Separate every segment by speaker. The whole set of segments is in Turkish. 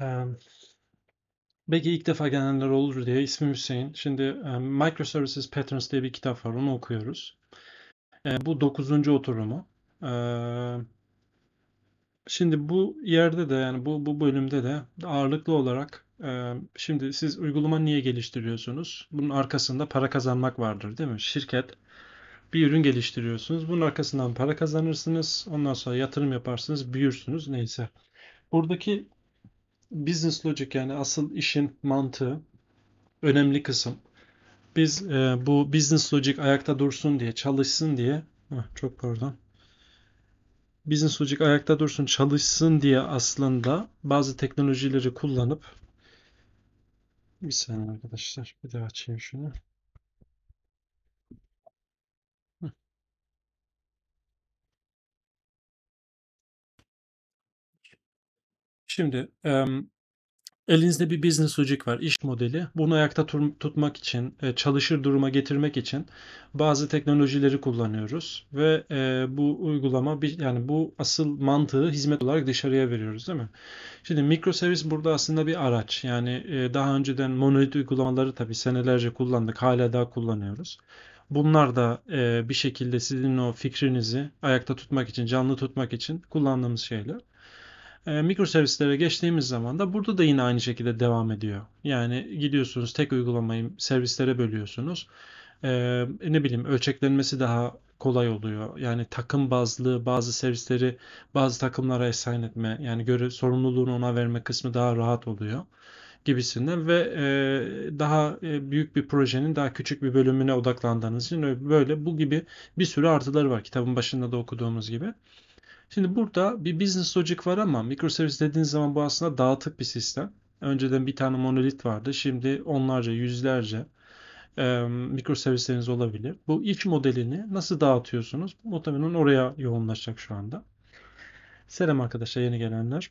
Speaker 1: Ee, belki ilk defa gelenler olur diye ismim Hüseyin. Şimdi e, Microservices Patterns diye bir kitap var. Onu okuyoruz. E, bu dokuzuncu oturumu. E, şimdi bu yerde de yani bu, bu bölümde de ağırlıklı olarak e, şimdi siz uygulama niye geliştiriyorsunuz? Bunun arkasında para kazanmak vardır değil mi? Şirket bir ürün geliştiriyorsunuz. Bunun arkasından para kazanırsınız. Ondan sonra yatırım yaparsınız, büyürsünüz neyse. Buradaki business logic yani asıl işin mantığı önemli kısım. Biz e, bu business logic ayakta dursun diye, çalışsın diye, heh, çok pardon. Business logic ayakta dursun, çalışsın diye aslında bazı teknolojileri kullanıp bir saniye arkadaşlar, bir daha açayım şunu. Şimdi e, elinizde bir business logic var, iş modeli. Bunu ayakta tutmak için, e, çalışır duruma getirmek için bazı teknolojileri kullanıyoruz ve e, bu uygulama bir yani bu asıl mantığı hizmet olarak dışarıya veriyoruz değil mi? Şimdi mikroservis burada aslında bir araç. Yani e, daha önceden monolit uygulamaları tabii senelerce kullandık, hala daha kullanıyoruz. Bunlar da e, bir şekilde sizin o fikrinizi ayakta tutmak için, canlı tutmak için kullandığımız şeyler. E, mikroservislere geçtiğimiz zaman da burada da yine aynı şekilde devam ediyor. Yani gidiyorsunuz tek uygulamayı servislere bölüyorsunuz. E, ne bileyim ölçeklenmesi daha kolay oluyor. Yani takım bazlı bazı servisleri bazı takımlara esayen etme yani göre sorumluluğunu ona verme kısmı daha rahat oluyor gibisinden ve e, daha e, büyük bir projenin daha küçük bir bölümüne odaklandığınız için böyle bu gibi bir sürü artıları var kitabın başında da okuduğumuz gibi. Şimdi burada bir business logic var ama mikroservis dediğiniz zaman bu aslında dağıtık bir sistem. Önceden bir tane monolit vardı. Şimdi onlarca, yüzlerce e, mikroservisleriniz olabilir. Bu iç modelini nasıl dağıtıyorsunuz? Muhtemelen oraya yoğunlaşacak şu anda. Selam arkadaşlar yeni gelenler.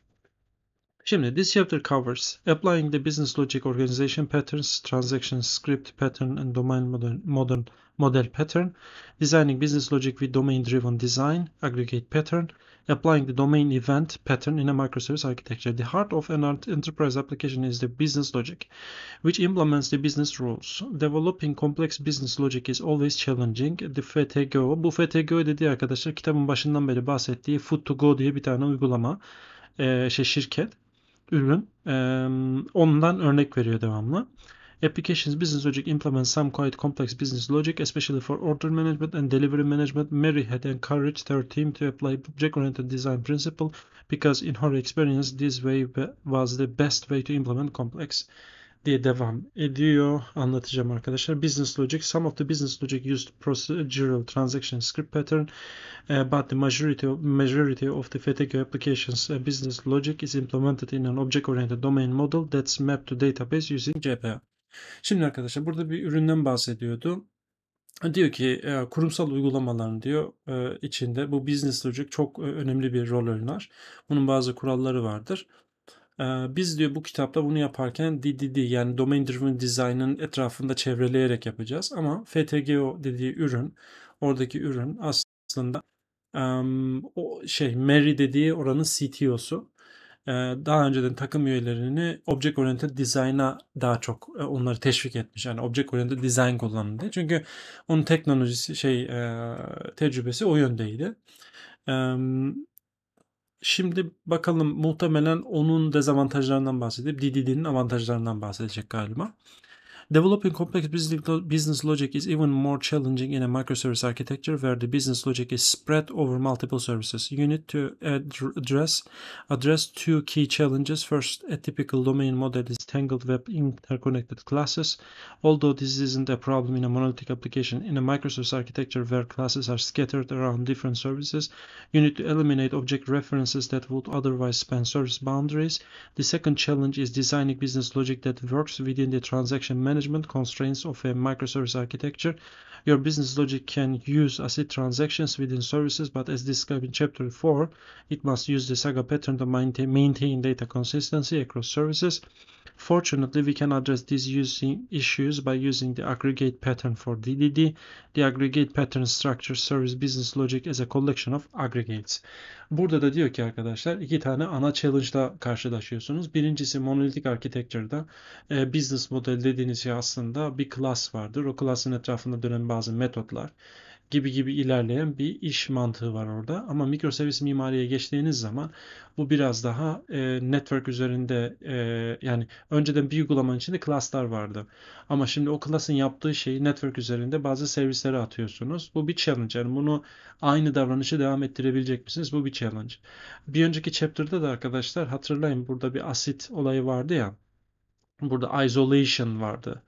Speaker 1: Şimdi this chapter covers applying the business logic organization patterns, transaction script pattern and domain model, model, model pattern, designing business logic with domain driven design, aggregate pattern, applying the domain event pattern in a microservice architecture. The heart of an enterprise application is the business logic, which implements the business rules. Developing complex business logic is always challenging. The FTGO, bu FTGO dediği arkadaşlar kitabın başından beri bahsettiği Food to Go diye bir tane uygulama, e, şey şirket. ürün. E, ondan örnek veriyor devamlı. Applications Business Logic implements some quite complex business logic, especially for order management and delivery management. Mary had encouraged her team to apply object-oriented design principle because in her experience, this way was the best way to implement complex diye devam ediyor. Anlatacağım arkadaşlar. Business logic. Some of the business logic used procedural transaction script pattern uh, but the majority of, majority of the FTQ applications uh, business logic is implemented in an object-oriented domain model that's mapped to database using JPA. Şimdi arkadaşlar burada bir üründen bahsediyordu. Diyor ki uh, kurumsal uygulamaların diyor uh, içinde bu business logic çok uh, önemli bir rol oynar. Bunun bazı kuralları vardır. Ee, biz diyor bu kitapta bunu yaparken DDD yani Domain Driven Design'ın etrafında çevreleyerek yapacağız. Ama FTGO dediği ürün, oradaki ürün aslında o şey Mary dediği oranın CTO'su. Daha önceden takım üyelerini Object Oriented Design'a daha çok e, onları teşvik etmiş. Yani Object Oriented Design kullanın Çünkü onun teknolojisi şey tecrübesi o yöndeydi. Şimdi bakalım muhtemelen onun dezavantajlarından bahsedip Didi'nin avantajlarından bahsedecek galiba. Developing complex business logic is even more challenging in a microservice architecture where the business logic is spread over multiple services. You need to address address two key challenges. First, a typical domain model is tangled web interconnected classes. Although this isn't a problem in a monolithic application, in a microservice architecture where classes are scattered around different services, you need to eliminate object references that would otherwise span service boundaries. The second challenge is designing business logic that works within the transaction management management constraints of a microservice architecture. Your business logic can use ACID transactions within services, but as described in Chapter 4, it must use the Saga pattern to maintain data consistency across services. Fortunately, we can address these using issues by using the aggregate pattern for DDD the aggregate pattern structure serves business logic as a collection of aggregates. Burada da diyor ki arkadaşlar iki tane ana challenge'la karşılaşıyorsunuz. Birincisi monolitik architecture'da e, business model dediğiniz şey aslında bir class vardır. O class'ın etrafında dönen bazı metotlar gibi gibi ilerleyen bir iş mantığı var orada. Ama mikroservis mimariye geçtiğiniz zaman bu biraz daha e, network üzerinde e, yani önceden bir uygulamanın içinde klaslar vardı. Ama şimdi o klasın yaptığı şeyi network üzerinde bazı servislere atıyorsunuz. Bu bir challenge. Yani bunu aynı davranışı devam ettirebilecek misiniz? Bu bir challenge. Bir önceki chapter'da da arkadaşlar hatırlayın burada bir asit olayı vardı ya. Burada isolation vardı.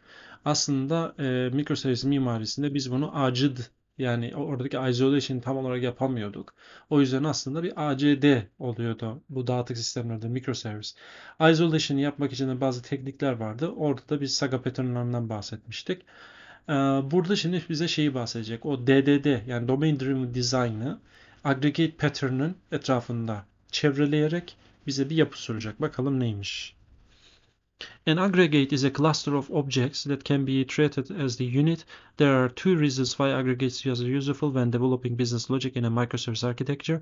Speaker 1: Aslında e, mikroservis mimarisinde biz bunu acid yani oradaki isolation tam olarak yapamıyorduk. O yüzden aslında bir ACD oluyordu bu dağıtık sistemlerde microservice. Isolation yapmak için de bazı teknikler vardı. Orada da biz saga patternlarından bahsetmiştik. Ee, burada şimdi bize şeyi bahsedecek. O DDD yani Domain Driven Design'ı aggregate pattern'ın etrafında çevreleyerek bize bir yapı soracak. Bakalım neymiş. An aggregate is a cluster of objects that can be treated as the unit. There are two reasons why aggregates are useful when developing business logic in a microservice architecture.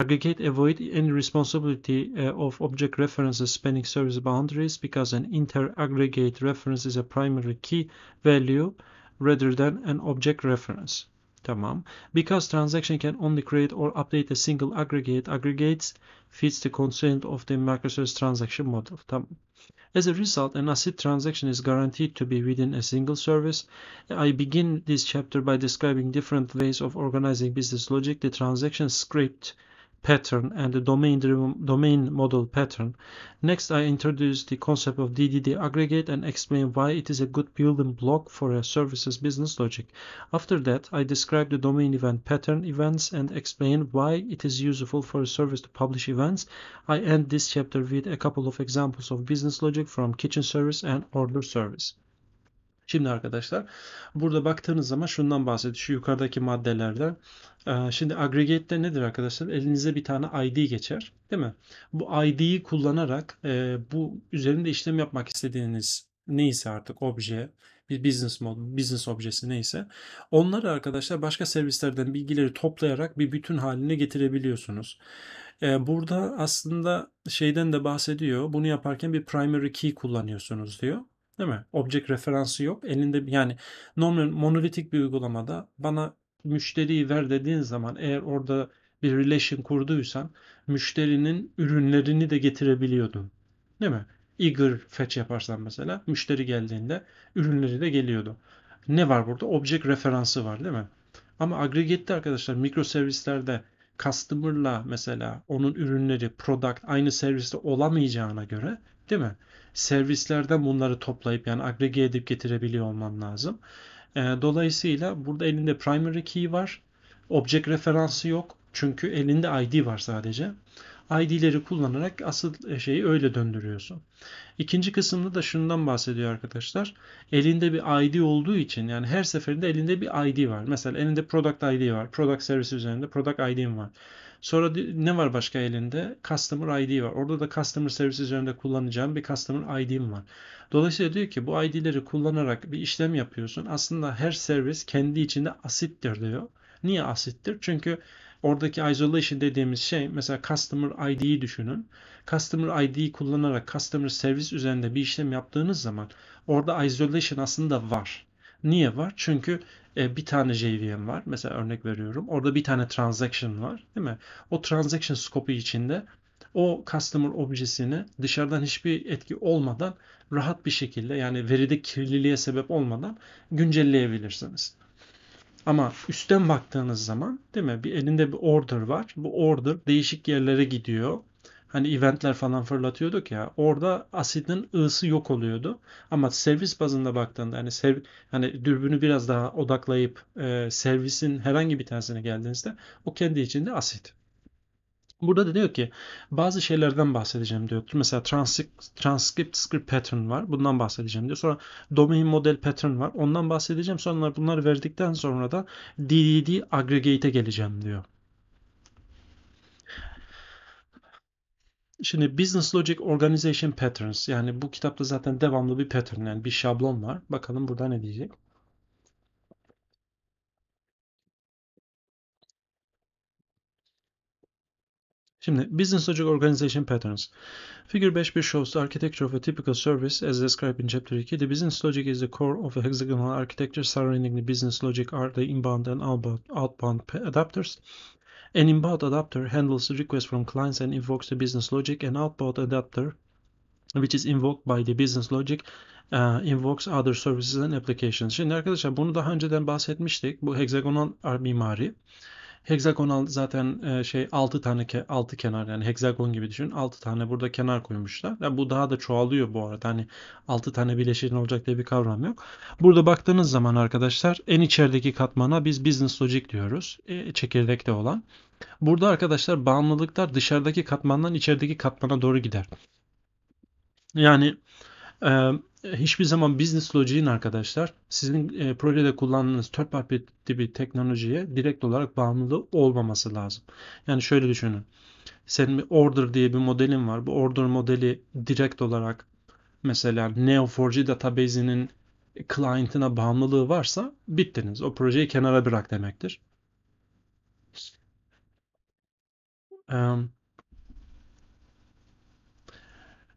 Speaker 1: Aggregate avoid any responsibility uh, of object references spanning service boundaries because an inter-aggregate reference is a primary key value rather than an object reference. Tamam. Because transaction can only create or update a single aggregate, aggregates fits the constraint of the microservice transaction model. Tamam. As a result, an ACID transaction is guaranteed to be within a single service. I begin this chapter by describing different ways of organizing business logic, the transaction script, pattern and the domain, domain model pattern. Next, I introduce the concept of DDD aggregate and explain why it is a good building block for a services business logic. After that, I describe the domain event pattern events and explain why it is useful for a service to publish events. I end this chapter with a couple of examples of business logic from kitchen service and order service. Şimdi arkadaşlar burada baktığınız zaman şundan bahsediyor. Şu yukarıdaki maddelerden ee, Şimdi aggregate'de nedir arkadaşlar? Elinize bir tane ID geçer. Değil mi? Bu ID'yi kullanarak e, bu üzerinde işlem yapmak istediğiniz neyse artık obje, bir business model, business objesi neyse. Onları arkadaşlar başka servislerden bilgileri toplayarak bir bütün haline getirebiliyorsunuz. Ee, burada aslında şeyden de bahsediyor. Bunu yaparken bir primary key kullanıyorsunuz diyor. Değil mi? Object referansı yok. Elinde yani normal monolitik bir uygulamada bana müşteriyi ver dediğin zaman eğer orada bir relation kurduysan müşterinin ürünlerini de getirebiliyordun. Değil mi? Eager fetch yaparsan mesela müşteri geldiğinde ürünleri de geliyordu. Ne var burada? Object referansı var değil mi? Ama agregette arkadaşlar mikro servislerde customer'la mesela onun ürünleri, product aynı serviste olamayacağına göre değil mi? servislerden bunları toplayıp yani agrege edip getirebiliyor olman lazım. Ee, dolayısıyla burada elinde primary key var. Object referansı yok. Çünkü elinde ID var sadece. ID'leri kullanarak asıl şeyi öyle döndürüyorsun. İkinci kısımda da şundan bahsediyor arkadaşlar. Elinde bir ID olduğu için yani her seferinde elinde bir ID var. Mesela elinde product ID var. Product servisi üzerinde product ID'm var. Sonra ne var başka elinde? Customer ID var. Orada da Customer Service üzerinde kullanacağım bir Customer ID'm var. Dolayısıyla diyor ki bu ID'leri kullanarak bir işlem yapıyorsun. Aslında her servis kendi içinde asittir diyor. Niye asittir? Çünkü oradaki isolation dediğimiz şey mesela customer ID'yi düşünün. Customer ID'yi kullanarak customer service üzerinde bir işlem yaptığınız zaman orada isolation aslında var. Niye var? Çünkü e, bir tane JVM var. Mesela örnek veriyorum. Orada bir tane transaction var. Değil mi? O transaction scope'u içinde o customer objesini dışarıdan hiçbir etki olmadan rahat bir şekilde yani veride kirliliğe sebep olmadan güncelleyebilirsiniz. Ama üstten baktığınız zaman değil mi? Bir elinde bir order var. Bu order değişik yerlere gidiyor hani eventler falan fırlatıyorduk ya orada asidin ısı yok oluyordu. Ama servis bazında baktığında hani serv, hani dürbünü biraz daha odaklayıp e, servisin herhangi bir tanesine geldiğinizde o kendi içinde asit. Burada da diyor ki bazı şeylerden bahsedeceğim diyor. Mesela transcript, script pattern var. Bundan bahsedeceğim diyor. Sonra domain model pattern var. Ondan bahsedeceğim. Sonra bunları verdikten sonra da DDD aggregate'e geleceğim diyor. Şimdi Business Logic Organization Patterns yani bu kitapta zaten devamlı bir pattern yani bir şablon var. Bakalım burada ne diyecek. Şimdi Business Logic Organization Patterns. Figure 5.1 shows the architecture of a typical service as described in Chapter 2. The business logic is the core of a hexagonal architecture surrounding the business logic are the inbound and outbound, outbound adapters. An inbound adapter handles requests from clients and invokes the business logic. An outbound adapter, which is invoked by the business logic, uh, invokes other services and applications. Şimdi arkadaşlar bunu daha önceden bahsetmiştik. Bu hexagonal mimari. Hexagonal zaten e, şey 6 tane ke, 6 kenar yani hexagon gibi düşün. 6 tane burada kenar koymuşlar. Yani bu daha da çoğalıyor bu arada. Hani 6 tane bileşen olacak diye bir kavram yok. Burada baktığınız zaman arkadaşlar en içerideki katmana biz business logic diyoruz. E, çekirdekte olan. Burada arkadaşlar bağımlılıklar dışarıdaki katmandan içerideki katmana doğru gider. Yani e, e, hiçbir zaman business logic'in arkadaşlar sizin e, projede kullandığınız third party bir teknolojiye direkt olarak bağımlı olmaması lazım. Yani şöyle düşünün. Senin bir order diye bir modelin var. Bu order modeli direkt olarak mesela Neo4j database'inin client'ına bağımlılığı varsa bittiniz. O projeyi kenara bırak demektir. Um,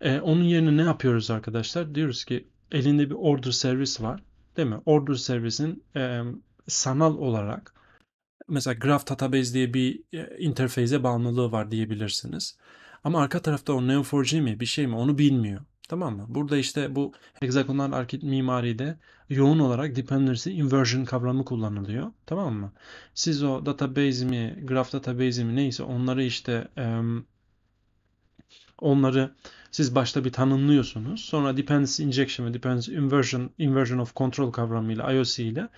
Speaker 1: e, onun yerine ne yapıyoruz arkadaşlar? Diyoruz ki elinde bir order servis var. Değil mi? Order servisin e, sanal olarak mesela Graph Database diye bir e, interface'e bağımlılığı var diyebilirsiniz. Ama arka tarafta o Neo4j mi bir şey mi onu bilmiyor. Tamam mı? Burada işte bu hexagonal arkit mimaride yoğun olarak dependency inversion kavramı kullanılıyor. Tamam mı? Siz o database mi, graph database mi neyse onları işte um, Onları siz başta bir tanımlıyorsunuz. Sonra dependency injection ve dependency inversion, inversion of control kavramıyla IOC ile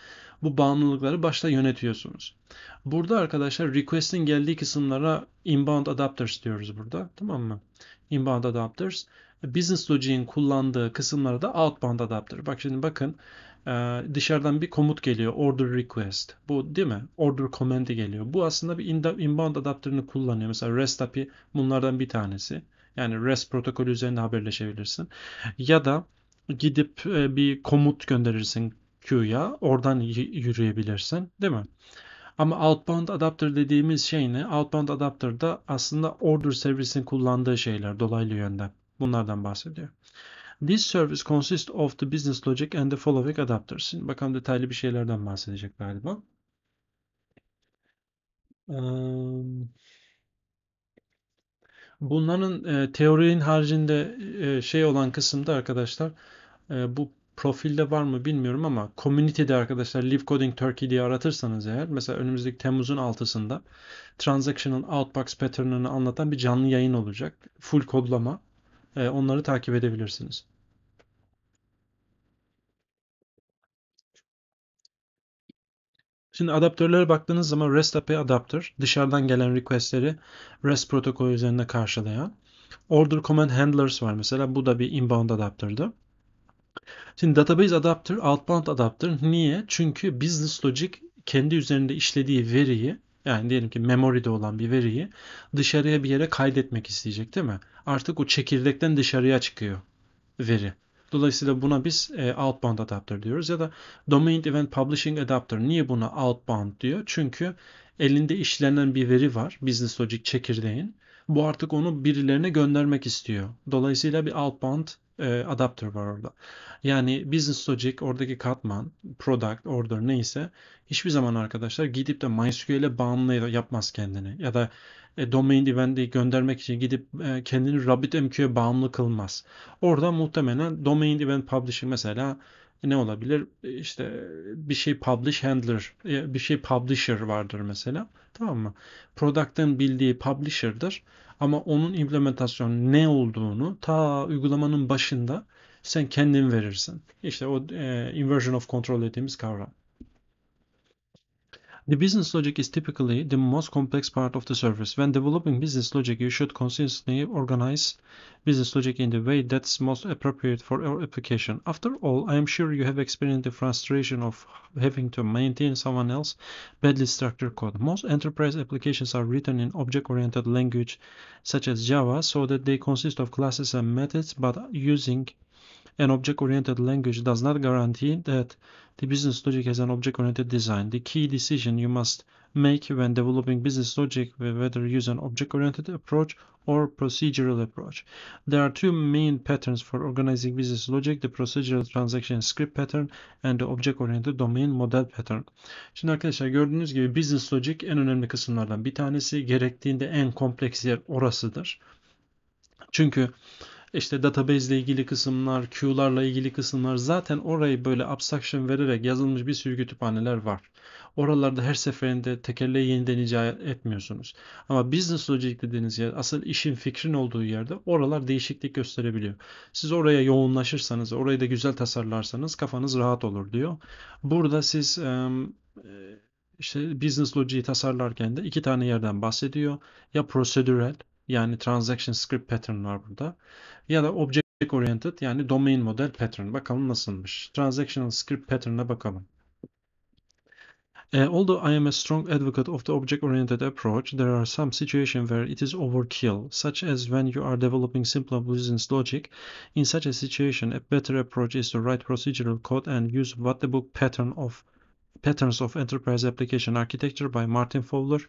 Speaker 1: bu bağımlılıkları başta yönetiyorsunuz. Burada arkadaşlar request'in geldiği kısımlara inbound adapters diyoruz burada. Tamam mı? Inbound adapters. Business Logic'in kullandığı kısımlara da outbound adapter. Bak şimdi bakın e, dışarıdan bir komut geliyor. Order request. Bu değil mi? Order command'i geliyor. Bu aslında bir inbound adaptörünü kullanıyor. Mesela REST API bunlardan bir tanesi. Yani REST protokolü üzerinde haberleşebilirsin. Ya da gidip e, bir komut gönderirsin Q'ya. Oradan yürüyebilirsin. Değil mi? Ama outbound adapter dediğimiz şey ne? Outbound adapter da aslında order servisin kullandığı şeyler dolaylı yönden. Bunlardan bahsediyor. This service consists of the business logic and the following adapters. Şimdi bakalım detaylı bir şeylerden bahsedecek galiba. Um, Bunların e, teorinin haricinde e, şey olan kısımda arkadaşlar e, bu profilde var mı bilmiyorum ama community'de arkadaşlar Live Coding Turkey diye aratırsanız eğer mesela önümüzdeki Temmuz'un altısında Transactional Outbox Pattern'ını anlatan bir canlı yayın olacak. Full kodlama. E, onları takip edebilirsiniz. Şimdi adaptörlere baktığınız zaman REST API adapter dışarıdan gelen requestleri REST protokolü üzerinde karşılayan. Order Command Handlers var mesela. Bu da bir inbound adaptördü. Şimdi database adapter, outbound adapter niye? Çünkü business logic kendi üzerinde işlediği veriyi yani diyelim ki memory'de olan bir veriyi dışarıya bir yere kaydetmek isteyecek değil mi? Artık o çekirdekten dışarıya çıkıyor veri. Dolayısıyla buna biz e, outbound adapter diyoruz ya da domain event publishing adapter. Niye buna outbound diyor? Çünkü elinde işlenen bir veri var business logic çekirdeğin. Bu artık onu birilerine göndermek istiyor. Dolayısıyla bir outbound e, adapter var orada. Yani business logic, oradaki katman, product, order neyse hiçbir zaman arkadaşlar gidip de MySQL'e bağımlı yapmaz kendini. Ya da e, domain event'i göndermek için gidip e, kendini RabbitMQ'ye bağımlı kılmaz. Orada muhtemelen domain event publisher mesela ne olabilir? E, işte bir şey publish handler, e, bir şey publisher vardır mesela. Tamam mı? Product'ın bildiği publisher'dır. Ama onun implementasyonu ne olduğunu ta uygulamanın başında sen kendin verirsin. İşte o e, inversion of control dediğimiz kavram. The business logic is typically the most complex part of the service. When developing business logic, you should consistently organize business logic in the way that's most appropriate for your application. After all, I am sure you have experienced the frustration of having to maintain someone else's badly structured code. Most enterprise applications are written in object-oriented language such as Java so that they consist of classes and methods, but using an object-oriented language does not guarantee that the business logic has an object-oriented design. The key decision you must make when developing business logic whether use an object-oriented approach or procedural approach. There are two main patterns for organizing business logic, the procedural transaction script pattern and the object-oriented domain model pattern. Şimdi arkadaşlar gördüğünüz gibi business logic en önemli kısımlardan bir tanesi. Gerektiğinde en kompleks yer orasıdır. Çünkü işte database ile ilgili kısımlar, queue'larla ilgili kısımlar zaten orayı böyle abstraction vererek yazılmış bir sürü kütüphaneler var. Oralarda her seferinde tekerleği yeniden icat etmiyorsunuz. Ama business logic dediğiniz yer asıl işin fikrin olduğu yerde oralar değişiklik gösterebiliyor. Siz oraya yoğunlaşırsanız, orayı da güzel tasarlarsanız kafanız rahat olur diyor. Burada siz işte business logic'i tasarlarken de iki tane yerden bahsediyor. Ya prosedürel yani transaction script pattern var burada. Ya da object oriented yani domain model pattern. Bakalım nasılmış. Transactional script pattern'a bakalım. Uh, although I am a strong advocate of the object-oriented approach, there are some situations where it is overkill, such as when you are developing simple business logic. In such a situation, a better approach is to write procedural code and use what the book pattern of patterns of enterprise application architecture by Martin Fowler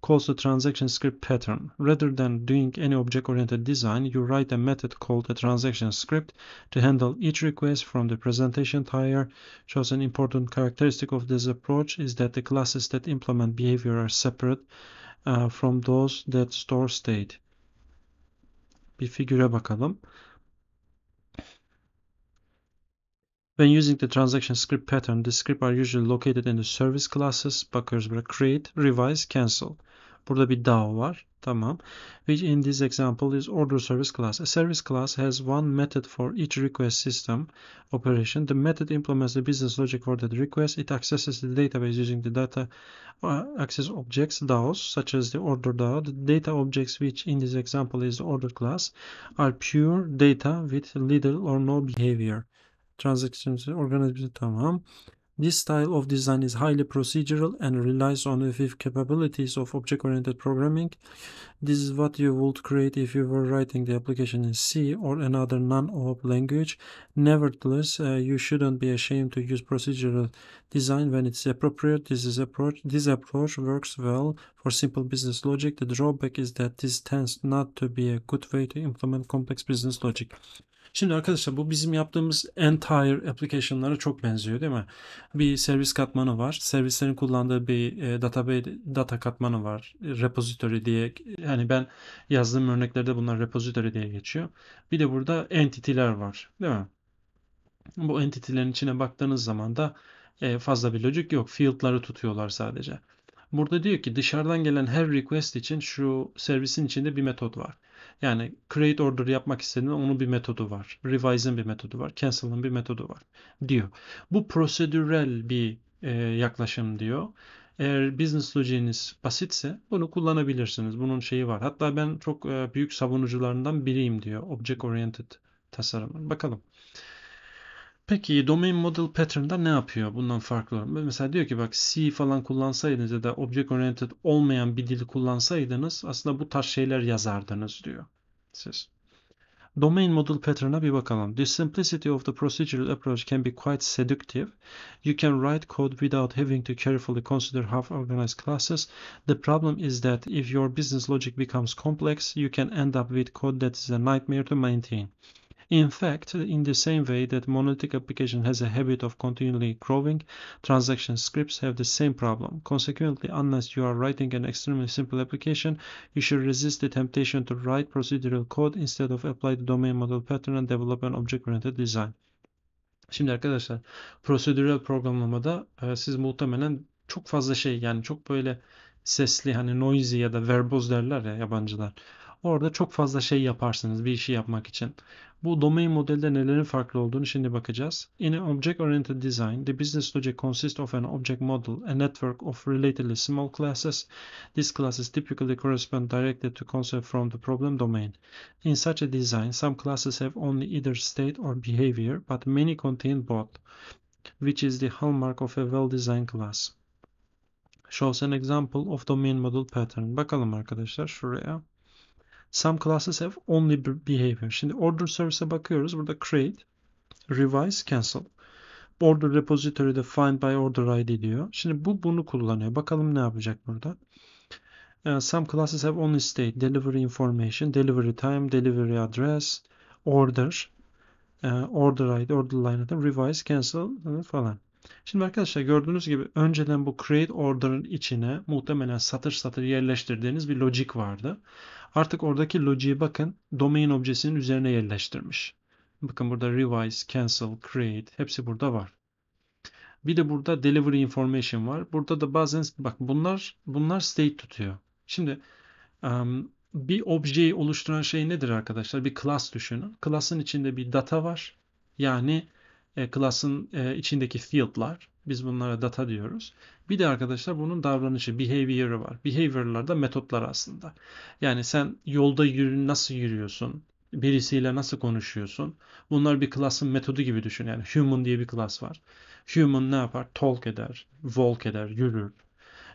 Speaker 1: calls the transaction script pattern. Rather than doing any object-oriented design, you write a method called a transaction script to handle each request from the presentation tier. Shows an important characteristic of this approach is that the classes that implement behavior are separate uh, from those that store state. Bir figüre bakalım. When using the transaction script pattern, the scripts are usually located in the service classes, backers create, revise, cancel. Burada bir DAO var. Tamam. Which in this example is order service class. A service class has one method for each request system operation. The method implements the business logic for that request. It accesses the database using the data uh, access objects, DAOs, such as the order DAO. The data objects, which in this example is the order class, are pure data with little or no behavior. Transactions organized tamam. This style of design is highly procedural and relies on the capabilities of object-oriented programming. This is what you would create if you were writing the application in C or another non-OOP language. Nevertheless, uh, you shouldn't be ashamed to use procedural design when it's appropriate. This is approach. This approach works well for simple business logic. The drawback is that this tends not to be a good way to implement complex business logic. Şimdi arkadaşlar bu bizim yaptığımız entire application'lara çok benziyor değil mi? Bir servis katmanı var. Servislerin kullandığı bir e, database data katmanı var. Repository diye yani ben yazdığım örneklerde bunlar repository diye geçiyor. Bir de burada entity'ler var değil mi? Bu entity'lerin içine baktığınız zaman da e, fazla bir logic yok. Field'ları tutuyorlar sadece. Burada diyor ki dışarıdan gelen her request için şu servisin içinde bir metot var. Yani create order yapmak istediğinde onun bir metodu var. Revise'ın bir metodu var. Cancel'ın bir metodu var diyor. Bu prosedürel bir e, yaklaşım diyor. Eğer business logiğiniz basitse bunu kullanabilirsiniz. Bunun şeyi var. Hatta ben çok e, büyük savunucularından biriyim diyor. Object oriented tasarımın. Bakalım. Peki domain model pattern'da ne yapıyor bundan farklı olarak? Mesela diyor ki bak C falan kullansaydınız ya da object oriented olmayan bir dili kullansaydınız aslında bu tarz şeyler yazardınız diyor siz. Domain model pattern'a bir bakalım. The simplicity of the procedural approach can be quite seductive. You can write code without having to carefully consider how organized classes. The problem is that if your business logic becomes complex, you can end up with code that is a nightmare to maintain. In fact, in the same way that monolithic application has a habit of continually growing, transaction scripts have the same problem. Consequently, unless you are writing an extremely simple application, you should resist the temptation to write procedural code instead of apply the domain model pattern and develop an object-oriented design. Şimdi arkadaşlar, prosedürel programlamada e, siz muhtemelen çok fazla şey yani çok böyle sesli hani noisy ya da verbose derler ya yabancılar. Orada çok fazla şey yaparsınız bir işi yapmak için. Bu domain modelde nelerin farklı olduğunu şimdi bakacağız. In an object-oriented design, the business logic consists of an object model, a network of relatively small classes. These classes typically correspond directly to concepts from the problem domain. In such a design, some classes have only either state or behavior, but many contain both, which is the hallmark of a well-designed class. Shows an example of domain model pattern. Bakalım arkadaşlar şuraya. Some classes have only behavior. Şimdi order service'e bakıyoruz. Burada create, revise, cancel. Order repository defined by order id diyor. Şimdi bu bunu kullanıyor. Bakalım ne yapacak burada. Ee, some classes have only state, delivery information, delivery time, delivery address, order, ee, order id, order line item, revise, cancel falan. Şimdi arkadaşlar gördüğünüz gibi önceden bu create order'ın içine muhtemelen satır satır yerleştirdiğiniz bir logic vardı. Artık oradaki logic'e bakın domain objesinin üzerine yerleştirmiş. Bakın burada revise, cancel, create hepsi burada var. Bir de burada delivery information var. Burada da bazen bak bunlar bunlar state tutuyor. Şimdi um, bir objeyi oluşturan şey nedir arkadaşlar? Bir class düşünün. Class'ın içinde bir data var. Yani e, class'ın e, içindeki field'lar. Biz bunlara data diyoruz. Bir de arkadaşlar bunun davranışı, behavior'ı var. Behavior'lar da metotlar aslında. Yani sen yolda yürü, nasıl yürüyorsun? Birisiyle nasıl konuşuyorsun? Bunlar bir class'ın metodu gibi düşün. Yani human diye bir class var. Human ne yapar? Talk eder, walk eder, yürür.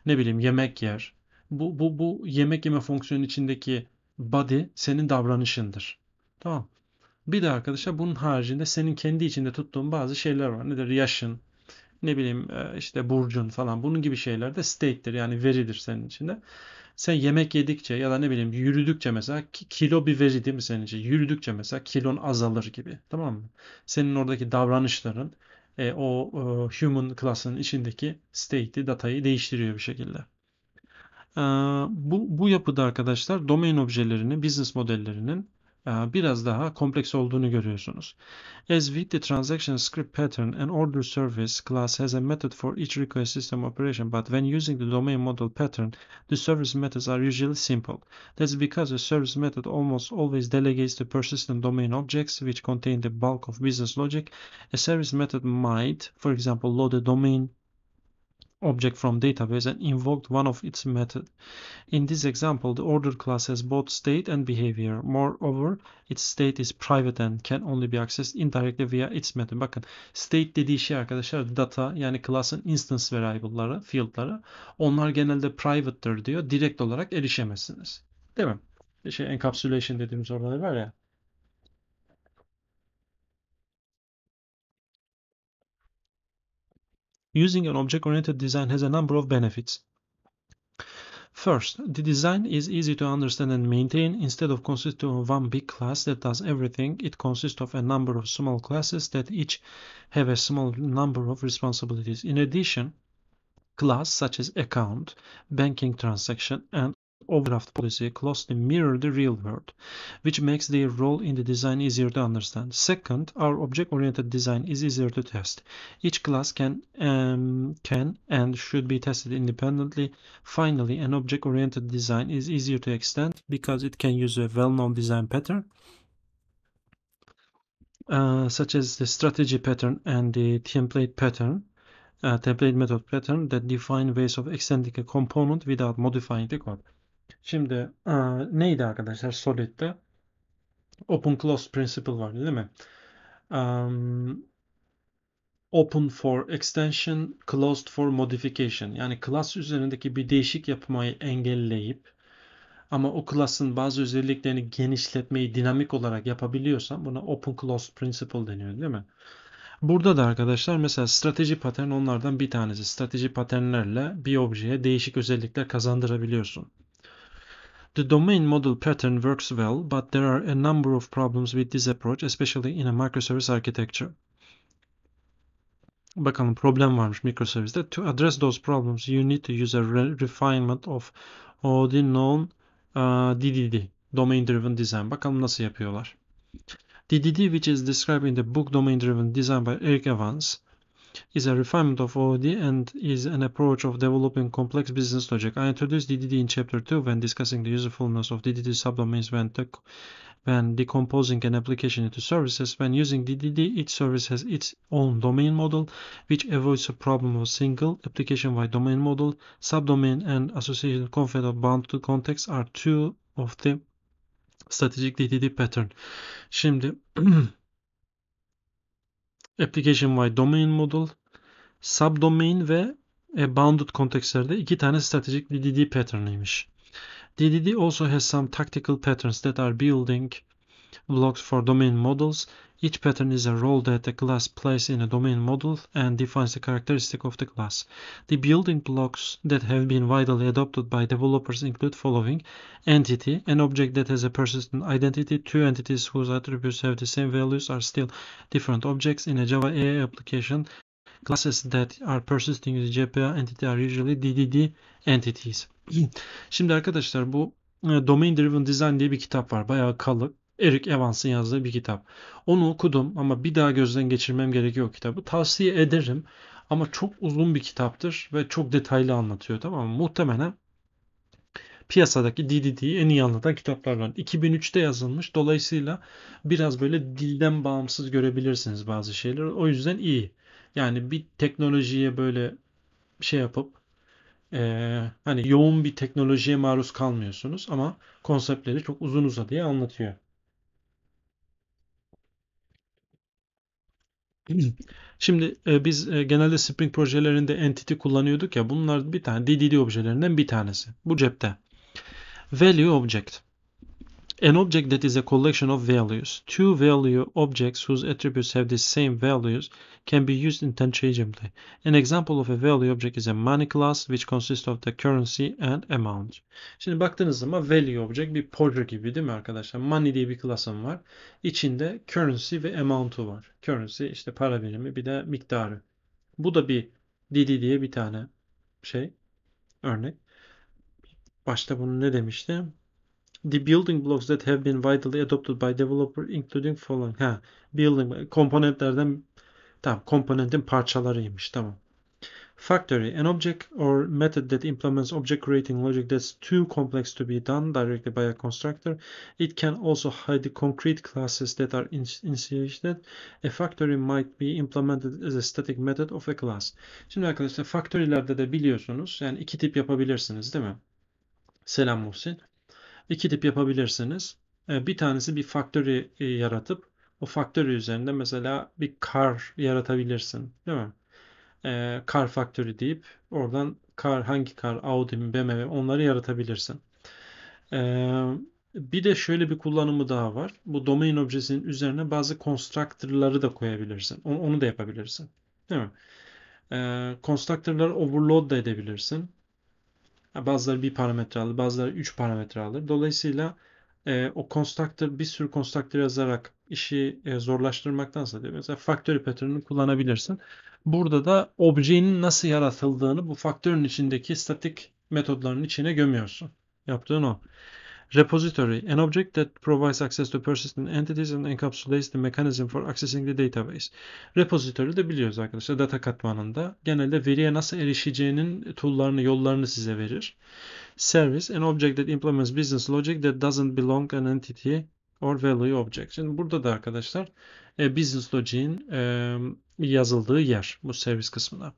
Speaker 1: Ne bileyim yemek yer. Bu, bu, bu yemek yeme fonksiyonun içindeki body senin davranışındır. Tamam. Bir de arkadaşlar bunun haricinde senin kendi içinde tuttuğun bazı şeyler var. Nedir? Yaşın, ne bileyim e, işte burcun falan bunun gibi şeyler de state'tir yani veridir senin içinde. Sen yemek yedikçe ya da ne bileyim yürüdükçe mesela kilo bir veri değil mi senin için? Yürüdükçe mesela kilon azalır gibi tamam mı? Senin oradaki davranışların e, o e, human class'ın içindeki state'i, datayı değiştiriyor bir şekilde. E, bu, bu yapıda arkadaşlar domain objelerini, business modellerinin biraz daha kompleks olduğunu görüyorsunuz. As with the transaction script pattern, an order service class has a method for each request system operation, but when using the domain model pattern, the service methods are usually simple. That's because a service method almost always delegates to persistent domain objects, which contain the bulk of business logic. A service method might, for example, load a domain object from database and invoked one of its method. In this example, the order class has both state and behavior. Moreover, its state is private and can only be accessed indirectly via its method. Bakın state dediği şey arkadaşlar data yani class'ın instance variable'ları, field'ları. Onlar genelde private'dır diyor. Direkt olarak erişemezsiniz. Değil mi? Şey encapsulation dediğimiz olay var ya. Using an object-oriented design has a number of benefits. First, the design is easy to understand and maintain. Instead of consisting of one big class that does everything, it consists of a number of small classes that each have a small number of responsibilities. In addition, class such as account, banking transaction, and overdraft policy closely mirror the real world, which makes their role in the design easier to understand. Second, our object-oriented design is easier to test. Each class can, um, can and should be tested independently. Finally, an object-oriented design is easier to extend because it can use a well-known design pattern. Uh, such as the strategy pattern and the template pattern A uh, template method pattern that define ways of extending a component without modifying the code. Şimdi e, neydi arkadaşlar Solid'de? Open Close Principle vardı değil mi? Um, open for extension, closed for modification. Yani class üzerindeki bir değişik yapmayı engelleyip ama o class'ın bazı özelliklerini genişletmeyi dinamik olarak yapabiliyorsan buna open closed principle deniyor değil mi? Burada da arkadaşlar mesela strateji patern onlardan bir tanesi. Strateji paternlerle bir objeye değişik özellikler kazandırabiliyorsun. The domain model pattern works well, but there are a number of problems with this approach, especially in a microservice architecture. Bakalım problem varmış microservice'de. To address those problems you need to use a re refinement of all the known uh, DDD, Domain Driven Design. Bakalım nasıl yapıyorlar. DDD which is described in the book Domain Driven Design by Eric Evans is a refinement of OOD and is an approach of developing complex business logic. I introduced DDD in Chapter 2 when discussing the usefulness of DDD subdomains when, when decomposing an application into services. When using DDD, each service has its own domain model, which avoids the problem of single application-wide domain model. Subdomain and association conflict of bound to context are two of the strategic DDD pattern. Şimdi application wide domain model, subdomain ve a e, bounded contextlerde iki tane stratejik DDD pattern'ıymış. DDD also has some tactical patterns that are building blocks for domain models. Each pattern is a role that a class plays in a domain model and defines the characteristic of the class. The building blocks that have been widely adopted by developers include following entity, an object that has a persistent identity, two entities whose attributes have the same values are still different objects in a Java AI application. Classes that are persisting with JPA entity are usually DDD entities. Şimdi arkadaşlar bu Domain Driven Design diye bir kitap var. Bayağı kalın, Eric Evans'ın yazdığı bir kitap. Onu okudum ama bir daha gözden geçirmem gerekiyor o kitabı. Tavsiye ederim ama çok uzun bir kitaptır ve çok detaylı anlatıyor tamam mı? Muhtemelen piyasadaki DDT'yi en iyi anlatan kitaplardan. 2003'te yazılmış. Dolayısıyla biraz böyle dilden bağımsız görebilirsiniz bazı şeyleri. O yüzden iyi. Yani bir teknolojiye böyle şey yapıp e, hani yoğun bir teknolojiye maruz kalmıyorsunuz ama konseptleri çok uzun uzadıya anlatıyor. Şimdi e, biz e, genelde Spring projelerinde entity kullanıyorduk ya bunlar bir tane DDD objelerinden bir tanesi. Bu cepte. Value object. An object that is a collection of values. Two value objects whose attributes have the same values can be used interchangeably. An example of a value object is a money class which consists of the currency and amount. Şimdi baktığınız zaman value object bir poker gibi değil mi arkadaşlar? Money diye bir klasım var. İçinde currency ve amount'u var. Currency işte para birimi bir de miktarı. Bu da bir Didi diye bir tane şey örnek. Başta bunu ne demiştim? The building blocks that have been widely adopted by developer including following. Ha, building komponentlerden tamam komponentin parçalarıymış tamam. Factory, an object or method that implements object creating logic that's too complex to be done directly by a constructor. It can also hide the concrete classes that are initiated. A factory might be implemented as a static method of a class. Şimdi arkadaşlar factory'lerde de biliyorsunuz yani iki tip yapabilirsiniz değil mi? Selam Muhsin iki tip yapabilirsiniz. Ee, bir tanesi bir factory e, yaratıp o factory üzerinde mesela bir car yaratabilirsin değil mi? E, ee, car factory deyip oradan car hangi car Audi mi BMW onları yaratabilirsin. E, bir de şöyle bir kullanımı daha var. Bu domain objesinin üzerine bazı constructor'ları da koyabilirsin. Onu, onu da yapabilirsin. Değil mi? E, constructor'ları overload da edebilirsin. Bazıları bir parametre alır, bazıları üç parametre alır. Dolayısıyla e, o constructor bir sürü constructor yazarak işi e, zorlaştırmaktansa diyor. Mesela factory pattern'ını kullanabilirsin. Burada da objenin nasıl yaratıldığını bu faktörün içindeki statik metodların içine gömüyorsun. Yaptığın o. Repository, an object that provides access to persistent entities and encapsulates the mechanism for accessing the database. Repository de biliyoruz arkadaşlar data katmanında. Genelde veriye nasıl erişeceğinin tool'larını, yollarını size verir. Service, an object that implements business logic that doesn't belong an entity or value object. Şimdi burada da arkadaşlar e, business logic'in e, yazıldığı yer bu service kısmına.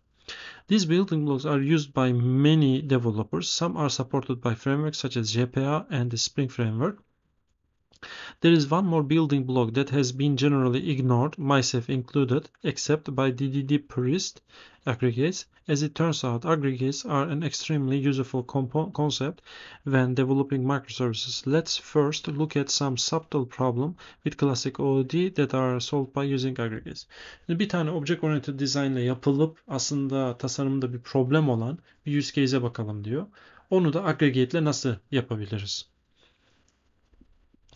Speaker 1: These building blocks are used by many developers. Some are supported by frameworks such as JPA and the Spring Framework. There is one more building block that has been generally ignored, myself included, except by DDD purist aggregates. As it turns out, aggregates are an extremely useful concept when developing microservices. Let's first look at some subtle problem with classic OOD that are solved by using aggregates. Şimdi bir tane object oriented design ile yapılıp aslında tasarımda bir problem olan bir use case'e bakalım diyor. Onu da aggregate ile nasıl yapabiliriz?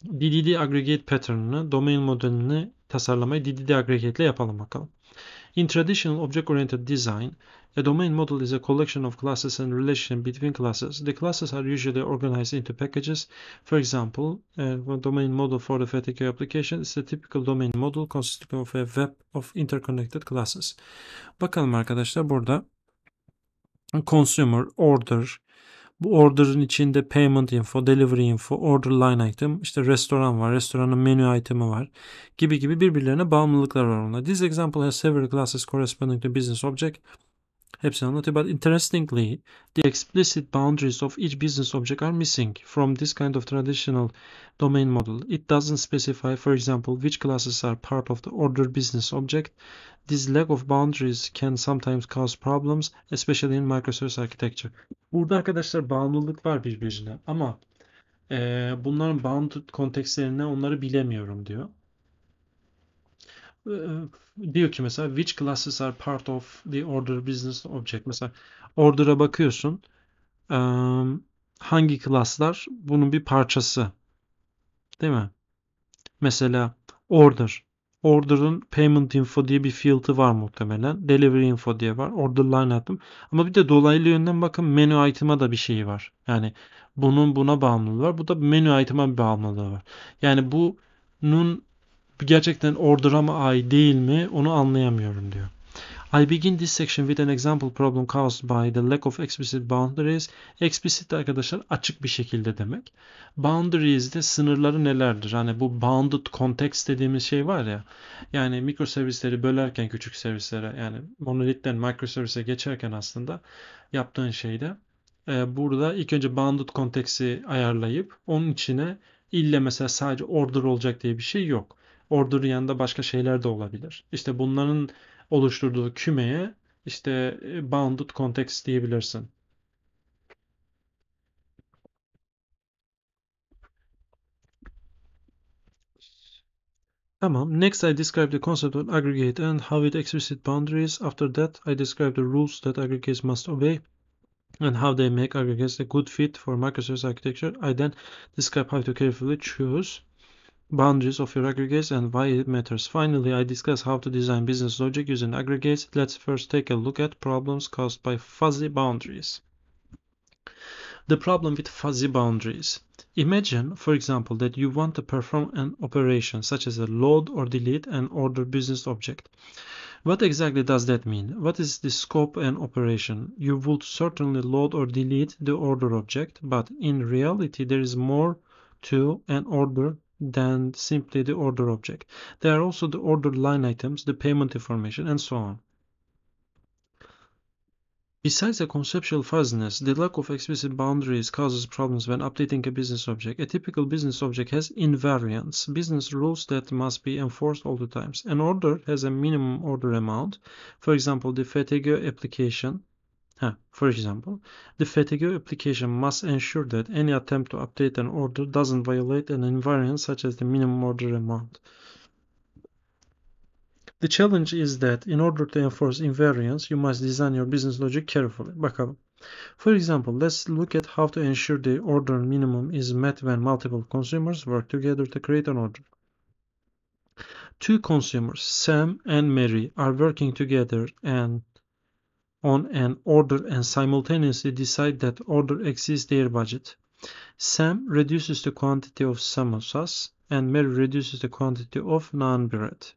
Speaker 1: DDD aggregate pattern'ını, domain modelini tasarlamayı DDD aggregate ile yapalım bakalım. In traditional object-oriented design, a domain model is a collection of classes and relations between classes. The classes are usually organized into packages. For example, a domain model for the FATK application is a typical domain model consisting of a web of interconnected classes. Bakalım arkadaşlar burada consumer, order, bu order'ın içinde payment info, delivery info, order line item, işte restoran var, restoranın menü itemi var gibi gibi birbirlerine bağımlılıklar var onlar. This example has several classes corresponding to business object Note, but interestingly, the explicit boundaries of each business object are missing from this kind of traditional domain model. It doesn't specify, for example, which classes are part of the order business object. This lack of boundaries can sometimes cause problems, especially in microservice architecture. Burada arkadaşlar bağımlılık var birbirine ama e, bunların bound kontekstlerine onları bilemiyorum diyor. Ee, diyor ki mesela which classes are part of the order business object. Mesela order'a bakıyorsun. Ee, hangi klaslar bunun bir parçası? Değil mi? Mesela order. Order'ın payment info diye bir field'ı var muhtemelen. Delivery info diye var. Order line item. Ama bir de dolaylı yönden bakın menu item'a da bir şeyi var. Yani bunun buna bağımlılığı var. Bu da menu item'a bir bağımlılığı var. Yani bunun bu gerçekten ordurama ait değil mi onu anlayamıyorum diyor. I begin this section with an example problem caused by the lack of explicit boundaries. Explicit arkadaşlar açık bir şekilde demek. Boundaries de sınırları nelerdir? Hani bu bounded context dediğimiz şey var ya. Yani mikroservisleri bölerken küçük servislere yani monolitten microservice'e geçerken aslında yaptığın şeyde e, burada ilk önce bounded konteksi ayarlayıp onun içine ille mesela sadece order olacak diye bir şey yok ordunun yanında başka şeyler de olabilir. İşte bunların oluşturduğu kümeye işte e, bounded context diyebilirsin. Tamam. Next I describe the concept of aggregate and how it explicit boundaries. After that I describe the rules that aggregates must obey and how they make aggregates a good fit for microservice architecture. I then describe how to carefully choose boundaries of your aggregates and why it matters. Finally, I discuss how to design business logic using aggregates. Let's first take a look at problems caused by fuzzy boundaries. The problem with fuzzy boundaries. Imagine, for example, that you want to perform an operation such as a load or delete an order business object. What exactly does that mean? What is the scope and operation? You would certainly load or delete the order object, but in reality there is more to an order than simply the order object. There are also the order line items, the payment information, and so on. Besides the conceptual fuzziness, the lack of explicit boundaries causes problems when updating a business object. A typical business object has invariants, business rules that must be enforced all the times. An order has a minimum order amount, for example, the Fatigue application for example, the FATIGO application must ensure that any attempt to update an order doesn't violate an invariant such as the minimum order amount. The challenge is that in order to enforce invariance, you must design your business logic carefully. Bakalım. For example, let's look at how to ensure the order minimum is met when multiple consumers work together to create an order. Two consumers, Sam and Mary, are working together and on an order and simultaneously decide that order exceeds their budget. Sam reduces the quantity of samosas and Mary reduces the quantity of naan bread.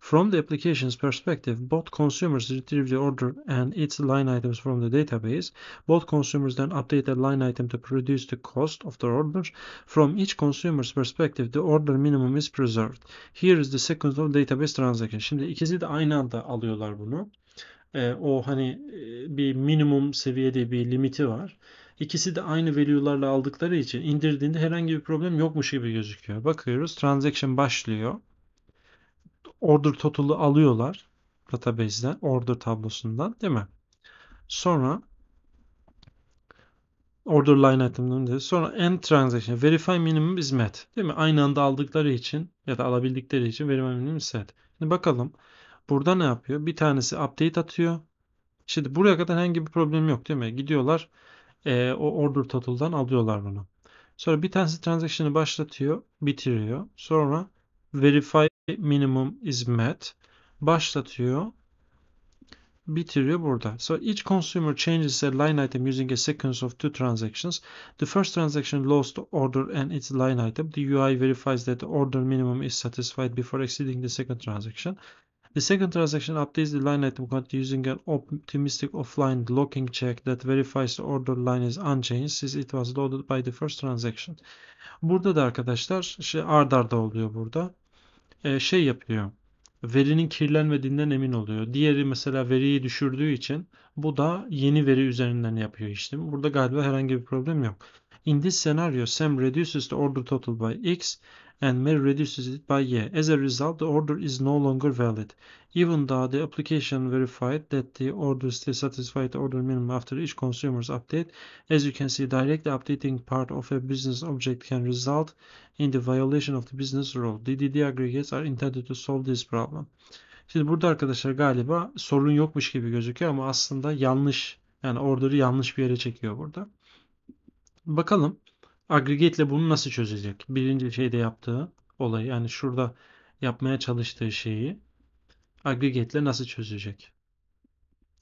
Speaker 1: From the application's perspective, both consumers retrieve the order and its line items from the database. Both consumers then update the line item to produce the cost of the order. From each consumer's perspective, the order minimum is preserved. Here is the sequence of database transaction. Şimdi ikisi de aynı anda alıyorlar bunu. E, o hani e, bir minimum seviyede bir limiti var. İkisi de aynı value'larla aldıkları için indirdiğinde herhangi bir problem yokmuş gibi gözüküyor. Bakıyoruz transaction başlıyor. Order total'ı alıyorlar database'den, order tablosundan değil mi? Sonra order line item'dan dedi. Sonra end transaction verify minimum is met. Değil mi? Aynı anda aldıkları için ya da alabildikleri için verify minimum is set. Şimdi bakalım Burada ne yapıyor? Bir tanesi update atıyor. Şimdi buraya kadar herhangi bir problem yok değil mi? Gidiyorlar e, o order total'dan alıyorlar bunu. Sonra bir tanesi transaction'ı başlatıyor, bitiriyor. Sonra verify minimum is met başlatıyor bitiriyor burada. So each consumer changes a line item using a sequence of two transactions. The first transaction lost order and its line item. The UI verifies that the order minimum is satisfied before exceeding the second transaction. The second transaction updates the line item content using an optimistic offline locking check that verifies the order line is unchanged since it was loaded by the first transaction. Burada da arkadaşlar şey ard arda oluyor burada. Ee, şey yapıyor. Verinin kirlenmediğinden emin oluyor. Diğeri mesela veriyi düşürdüğü için bu da yeni veri üzerinden yapıyor işlemi. Burada galiba herhangi bir problem yok. In this scenario, Sam reduces the order total by X and Mary reduces it by ye. As a result, the order is no longer valid. Even though the application verified that the order still satisfied the order minimum after each consumer's update, as you can see, direct updating part of a business object can result in the violation of the business rule. DDD aggregates are intended to solve this problem. Şimdi burada arkadaşlar galiba sorun yokmuş gibi gözüküyor ama aslında yanlış. Yani order'ı yanlış bir yere çekiyor burada. Bakalım agregate'le bunu nasıl çözecek? Birinci şeyde yaptığı olay yani şurada yapmaya çalıştığı şeyi agregate'le nasıl çözecek?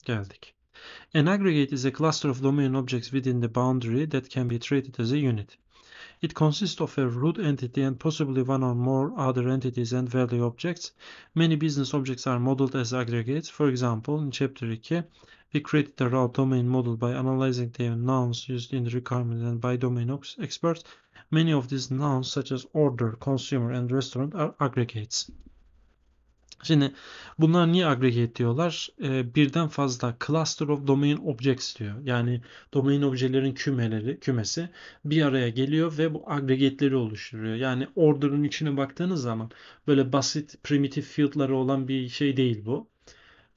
Speaker 1: Geldik. An aggregate is a cluster of domain objects within the boundary that can be treated as a unit. It consists of a root entity and possibly one or more other entities and value objects. Many business objects are modeled as aggregates. For example, in Chapter 2, We created a raw domain model by analyzing the nouns used in the requirement and by domain experts. Many of these nouns such as order, consumer and restaurant are aggregates. Şimdi bunlar niye aggregate diyorlar? Ee, birden fazla cluster of domain objects diyor. Yani domain objelerin kümeleri, kümesi bir araya geliyor ve bu aggregate'leri oluşturuyor. Yani order'ın içine baktığınız zaman böyle basit primitive field'ları olan bir şey değil bu.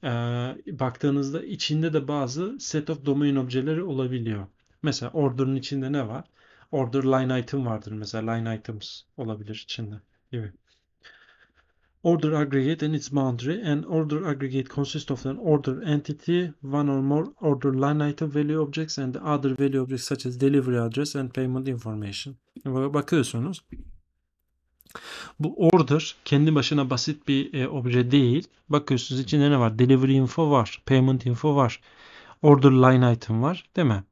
Speaker 1: Ee, baktığınızda içinde de bazı set of domain objeleri olabiliyor. Mesela order'ın içinde ne var? Order line item vardır mesela. Line items olabilir içinde gibi. Order aggregate and its boundary. and order aggregate consists of an order entity, one or more order line item value objects and other value objects such as delivery address and payment information. Bakıyorsunuz. Bu order kendi başına basit bir e, obje değil. Bakıyorsunuz içinde ne var? Delivery info var. Payment info var. Order line item var. Değil mi?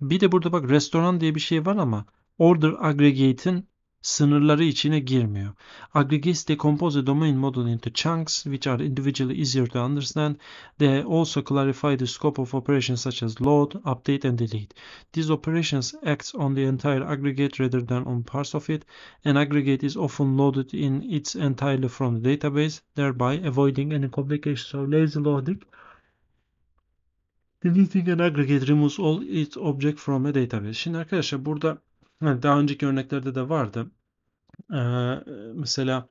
Speaker 1: Bir de burada bak restoran diye bir şey var ama order aggregate'in sınırları içine girmiyor. Aggregates decompose a domain model into chunks which are individually easier to understand. They also clarify the scope of operations such as load, update and delete. These operations act on the entire aggregate rather than on parts of it. An aggregate is often loaded in its entirely from the database, thereby avoiding any complications of lazy loading. Deleting an aggregate removes all its object from a database. Şimdi arkadaşlar burada daha önceki örneklerde de vardı mesela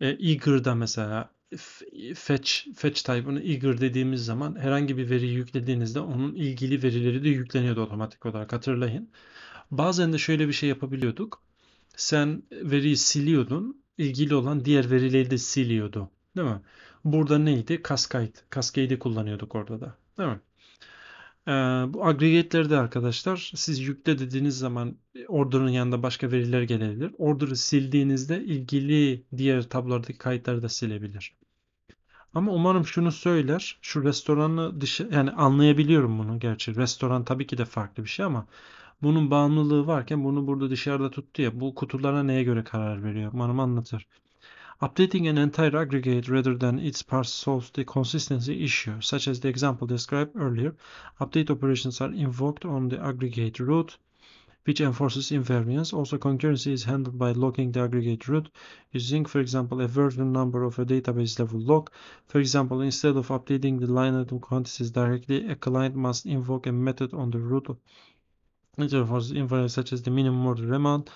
Speaker 1: e, eager'da mesela fetch fetch type'ını eager dediğimiz zaman herhangi bir veri yüklediğinizde onun ilgili verileri de yükleniyordu otomatik olarak hatırlayın. Bazen de şöyle bir şey yapabiliyorduk. Sen veriyi siliyordun. ilgili olan diğer verileri de siliyordu. Değil mi? Burada neydi? Cascade. Cascade'i kullanıyorduk orada da. Değil mi? Ee, bu agregate'leri de arkadaşlar siz yükle dediğiniz zaman e, order'ın yanında başka veriler gelebilir. Order'ı sildiğinizde ilgili diğer tablardaki kayıtları da silebilir. Ama umarım şunu söyler. Şu restoranı dışı yani anlayabiliyorum bunu gerçi. Restoran tabii ki de farklı bir şey ama bunun bağımlılığı varken bunu burada dışarıda tuttu ya. Bu kutulara neye göre karar veriyor? Umarım anlatır. Updating an entire aggregate rather than its parts solves the consistency issue, such as the example described earlier. Update operations are invoked on the aggregate root, which enforces invariance. Also, concurrency is handled by locking the aggregate root using, for example, a version number of a database level lock. For example, instead of updating the line item quantities directly, a client must invoke a method on the root. It enforces invariance such as the minimum order amount,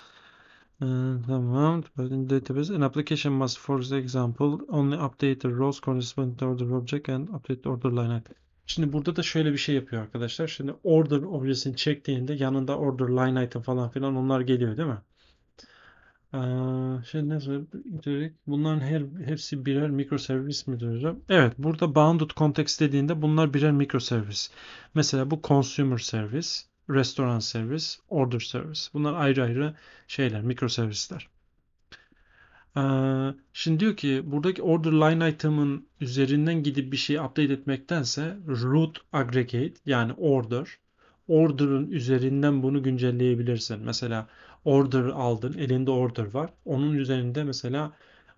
Speaker 1: And, ee, tamam. But in database, an application must, for example, only update the rows corresponding to order object and update the order line item. Şimdi burada da şöyle bir şey yapıyor arkadaşlar. Şimdi order objesini çektiğinde yanında order line item falan filan onlar geliyor değil mi? Ee, şey ne söyleyeyim? Bunların her hepsi birer mikroservis mi diyorum? Evet, burada bounded context dediğinde bunlar birer mikroservis. Mesela bu consumer service. Restaurant servis, Order Service. Bunlar ayrı ayrı şeyler, mikro servisler. Ee, şimdi diyor ki buradaki order line item'ın üzerinden gidip bir şeyi update etmektense root aggregate yani order order'ın üzerinden bunu güncelleyebilirsin. Mesela order aldın, elinde order var. Onun üzerinde mesela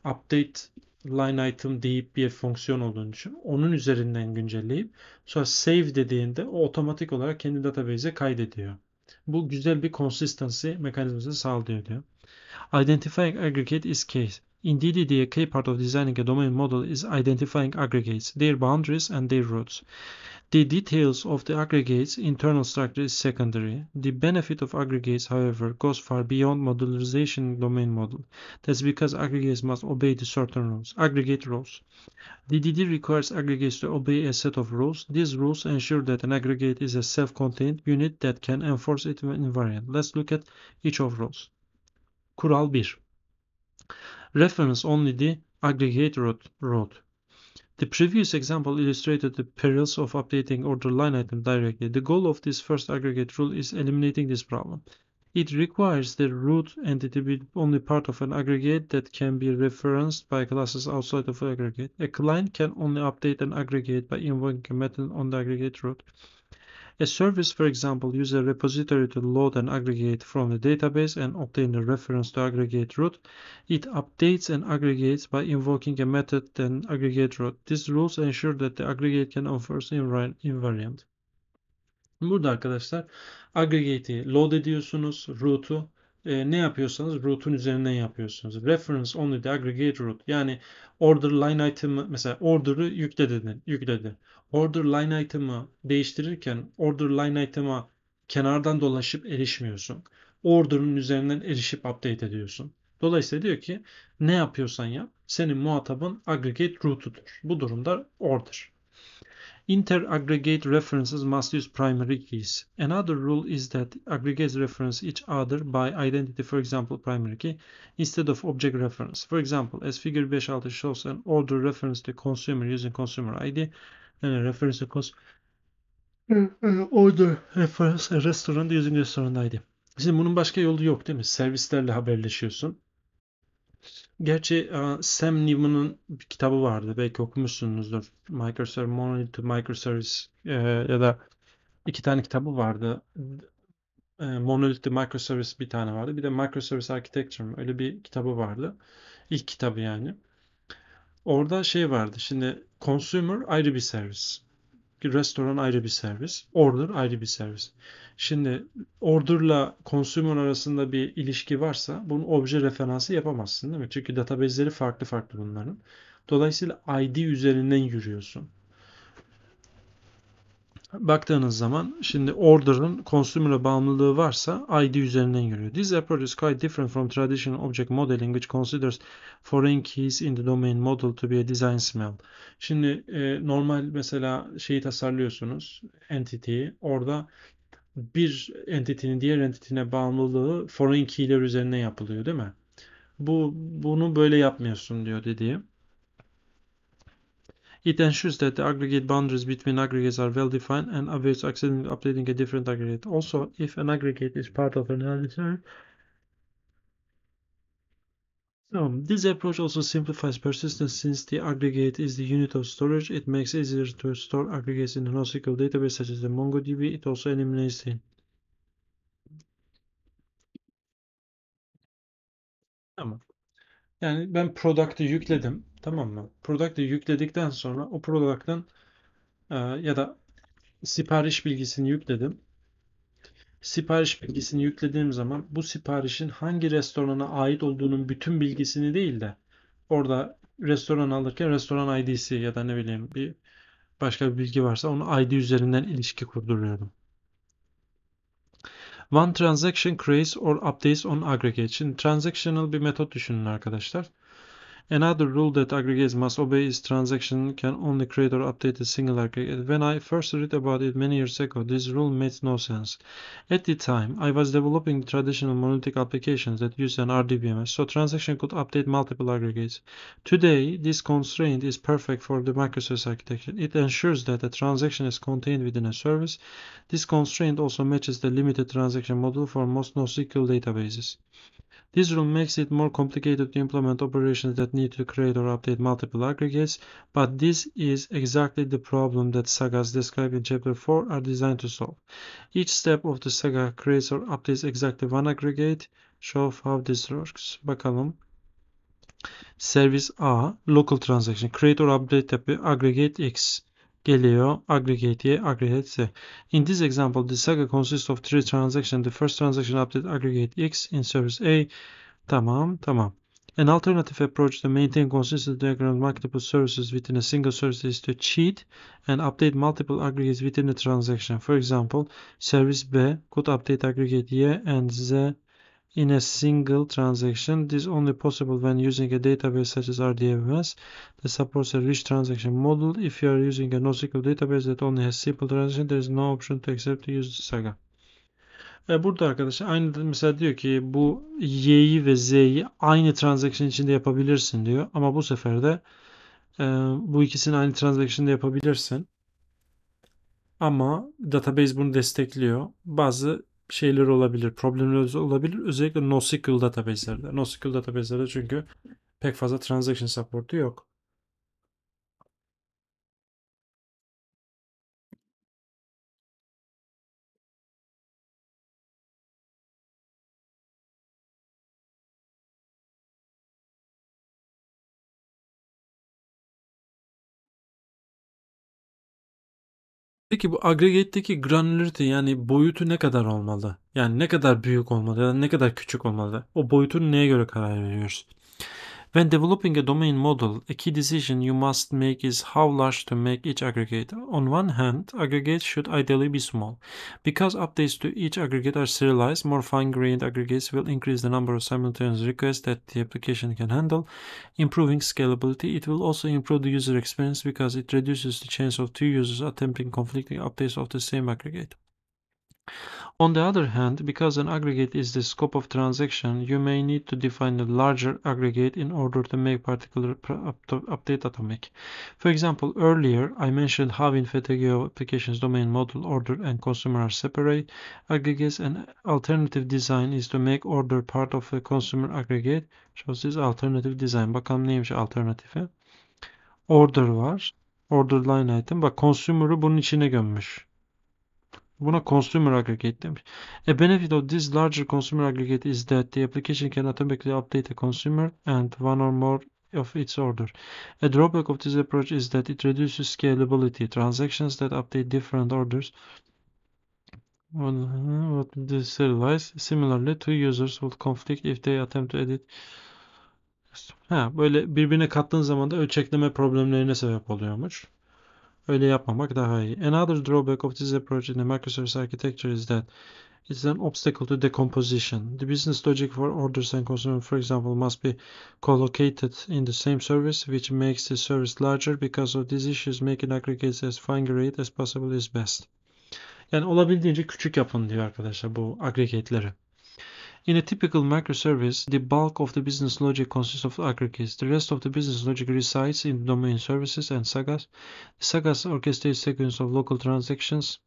Speaker 1: update line item deyip bir fonksiyon olduğunu düşün. Onun üzerinden güncelleyip sonra save dediğinde o otomatik olarak kendi database'e kaydediyor. Bu güzel bir consistency mekanizması sağlıyor diyor. Identifying aggregate is case. Indeed, the key part of designing a domain model is identifying aggregates, their boundaries and their roots. The details of the aggregate's internal structure is secondary. The benefit of aggregates, however, goes far beyond modularization domain model. That's because aggregates must obey the certain rules, aggregate rules. DDD requires aggregates to obey a set of rules. These rules ensure that an aggregate is a self-contained unit that can enforce its invariant. Let's look at each of rules. Kural 1. Reference only the aggregate root. The previous example illustrated the perils of updating order line item directly. The goal of this first aggregate rule is eliminating this problem. It requires the root entity be only part of an aggregate that can be referenced by classes outside of aggregate. A client can only update an aggregate by invoking a method on the aggregate root. A service, for example, uses a repository to load an aggregate from the database and obtain a reference to aggregate root. It updates and aggregates by invoking a method then aggregate root. These rules ensure that the aggregate can enforce invariant. Burada arkadaşlar aggregate'i load ediyorsunuz, root'u e, ne yapıyorsanız root'un üzerinden yapıyorsunuz. Reference only the aggregate root. Yani order line item'ı mesela order'ı yükledi dedi, yükledi. Order line item'ı değiştirirken order line item'a kenardan dolaşıp erişmiyorsun. Order'ın üzerinden erişip update ediyorsun. Dolayısıyla diyor ki ne yapıyorsan yap senin muhatabın aggregate root'udur. Bu durumda order. Inter-aggregate references must use primary keys. Another rule is that aggregates reference each other by identity, for example, primary key, instead of object reference. For example, as figure 5.6 shows an order reference to consumer using consumer ID and a reference to cons uh, order reference a restaurant using restaurant ID. Şimdi bunun başka yolu yok değil mi? Servislerle haberleşiyorsun. Gerçi e, Sam Neiman'ın bir kitabı vardı. Belki okumuşsunuzdur. Microservice, Monolith to Microservice e, ya da iki tane kitabı vardı. E, Monolith to Microservice bir tane vardı. Bir de Microservice Architecture öyle bir kitabı vardı. İlk kitabı yani. Orada şey vardı. Şimdi consumer ayrı bir servis restoran ayrı bir servis. Order ayrı bir servis. Şimdi order'la consumer arasında bir ilişki varsa bunu obje referansı yapamazsın değil mi? Çünkü database'leri farklı farklı bunların. Dolayısıyla ID üzerinden yürüyorsun baktığınız zaman şimdi order'ın consumer'a bağımlılığı varsa ID üzerinden yürüyor. This approach is quite different from traditional object modeling which considers foreign keys in the domain model to be a design smell. Şimdi e, normal mesela şeyi tasarlıyorsunuz entity'yi orada bir entity'nin diğer entity'ne bağımlılığı foreign key'ler üzerine yapılıyor değil mi? Bu bunu böyle yapmıyorsun diyor dediğim. It ensures that the aggregate boundaries between aggregates are well defined and avoids accidentally updating a different aggregate. Also, if an aggregate is part of an LSR, so this approach also simplifies persistence since the aggregate is the unit of storage. It makes it easier to store aggregates in a NoSQL database such as the MongoDB. It also eliminates the Tamam. Yani ben product'ı yükledim. Tamam mı? Product'ı yükledikten sonra o product'ın e, ya da sipariş bilgisini yükledim. Sipariş bilgisini yüklediğim zaman bu siparişin hangi restorana ait olduğunun bütün bilgisini değil de orada restoran alırken restoran ID'si ya da ne bileyim bir başka bir bilgi varsa onu ID üzerinden ilişki kurduruyorum. One transaction creates or updates on aggregate. Şimdi transactional bir metot düşünün arkadaşlar. Another rule that aggregates must obey is transaction can only create or update a single aggregate. When I first read about it many years ago, this rule made no sense. At the time, I was developing traditional monolithic applications that use an RDBMS, so transaction could update multiple aggregates. Today, this constraint is perfect for the microservice architecture. It ensures that a transaction is contained within a service. This constraint also matches the limited transaction model for most NoSQL databases. This rule makes it more complicated to implement operations that need to create or update multiple aggregates, but this is exactly the problem that sagas described in chapter 4 are designed to solve. Each step of the saga creates or updates exactly one aggregate. Show how this works. Bakalım. Service A, local transaction, create or update aggregate X geliyor aggregate aggregate z. In this example, the saga consists of three transactions. The first transaction update aggregate x in service A. Tamam, tamam. An alternative approach to maintain consistent across multiple services within a single service is to cheat and update multiple aggregates within a transaction. For example, service B could update aggregate Y and Z in a single transaction. This is only possible when using a database such as RDBMS that supports a rich transaction model. If you are using a NoSQL database that only has simple transaction, there is no option to accept to use Saga. E burada arkadaşlar aynı mesela diyor ki bu Y'yi ve Z'yi aynı transaction içinde yapabilirsin diyor. Ama bu sefer de e, bu ikisini aynı transaction'da yapabilirsin. Ama database bunu destekliyor. Bazı şeyler olabilir, problemler olabilir. Özellikle NoSQL database'lerde. NoSQL database'lerde çünkü pek fazla transaction support'u yok. Peki bu agregetteki granularity yani boyutu ne kadar olmalı? Yani ne kadar büyük olmalı ya da ne kadar küçük olmalı? O boyutun neye göre karar veriyoruz? When developing a domain model, a key decision you must make is how large to make each aggregate. On one hand, aggregates should ideally be small. Because updates to each aggregate are serialized, more fine-grained aggregates will increase the number of simultaneous requests that the application can handle. Improving scalability, it will also improve the user experience because it reduces the chance of two users attempting conflicting updates of the same aggregate. On the other hand, because an aggregate is the scope of transaction, you may need to define a larger aggregate in order to make particular update atomic. For example, earlier I mentioned how in applications domain model order and consumer are separate aggregates. and alternative design is to make order part of a consumer aggregate. So this alternative design. Bakalım neymiş alternatifi? Eh? Order var. Order line item. Bak consumer'ı bunun içine gömmüş. Buna consumer aggregate demiş. A benefit of this larger consumer aggregate is that the application can automatically update a consumer and one or more of its order. A drawback of this approach is that it reduces scalability. Transactions that update different orders uh, would deserialize. Similarly, two users would conflict if they attempt to edit. Ha, böyle birbirine kattığın zaman da ölçekleme problemlerine sebep oluyormuş. Öyle yapmamak daha iyi. Another drawback of this approach in the microservice architecture is that it's an obstacle to decomposition. The business logic for orders and consumers, for example, must be collocated in the same service, which makes the service larger. Because of these issues, making aggregates as fine-grained as possible is best. Yani olabildiğince küçük yapın diyor arkadaşlar bu aggregate'leri. In a typical microservice, the bulk of the business logic consists of aggregates. The rest of the business logic resides in domain services and sagas. The sagas orchestrate sequence of local transactions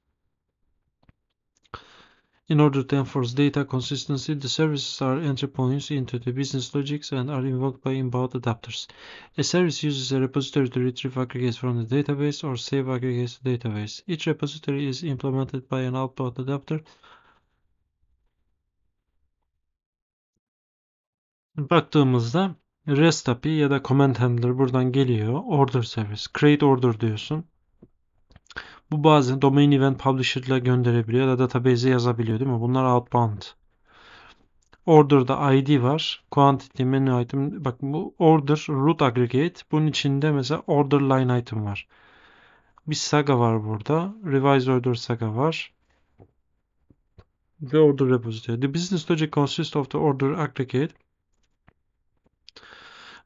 Speaker 1: in order to enforce data consistency, the services are entry points into the business logics and are invoked by inbound adapters. A service uses a repository to retrieve aggregates from the database or save aggregates to database. Each repository is implemented by an outbound adapter Baktığımızda REST API ya da command handler buradan geliyor. Order service. Create order diyorsun. Bu bazen domain event publisher ile gönderebiliyor ya da database'e yazabiliyor değil mi? Bunlar outbound. Order'da ID var. Quantity menu item. Bak bu order root aggregate. Bunun içinde mesela order line item var. Bir saga var burada. Revise order saga var. ve order repository. The business logic consists of the order aggregate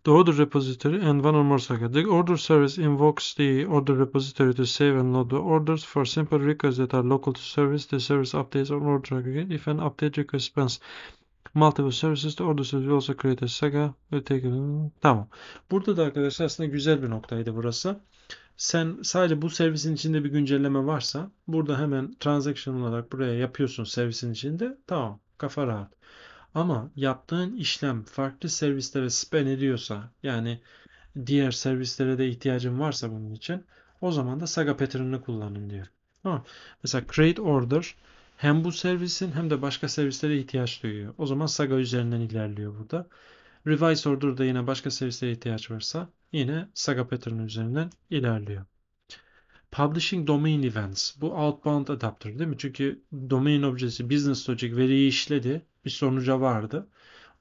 Speaker 1: The order repository and one or more socket. The order service invokes the order repository to save and load the orders. For simple requests that are local to service, the service updates an order aggregate. If an update request spans multiple services, the order service also create a saga. Tamam. Burada da arkadaşlar aslında güzel bir noktaydı burası. Sen sadece bu servisin içinde bir güncelleme varsa burada hemen transaction olarak buraya yapıyorsun servisin içinde. Tamam. Kafa rahat. Ama yaptığın işlem farklı servislere span ediyorsa yani diğer servislere de ihtiyacın varsa bunun için o zaman da Saga pattern'ını kullanın diyor. Tamam. Mesela create order hem bu servisin hem de başka servislere ihtiyaç duyuyor. O zaman Saga üzerinden ilerliyor burada. Revise order'da yine başka servislere ihtiyaç varsa yine Saga pattern üzerinden ilerliyor. Publishing Domain Events. Bu outbound adapter değil mi? Çünkü domain objesi business logic veriyi işledi. Bir sonuca vardı.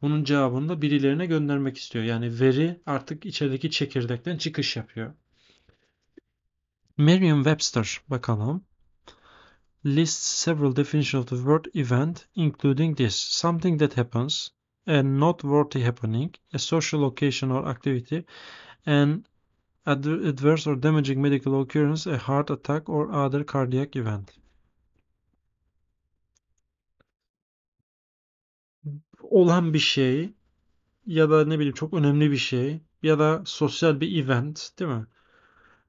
Speaker 1: Bunun cevabını da birilerine göndermek istiyor. Yani veri artık içerideki çekirdekten çıkış yapıyor. Merriam-Webster bakalım. Lists several definitions of the word event including this. Something that happens, a noteworthy happening, a social occasion or activity, and adverse or damaging medical occurrence, a heart attack or other cardiac event. Olan bir şey ya da ne bileyim çok önemli bir şey ya da sosyal bir event değil mi?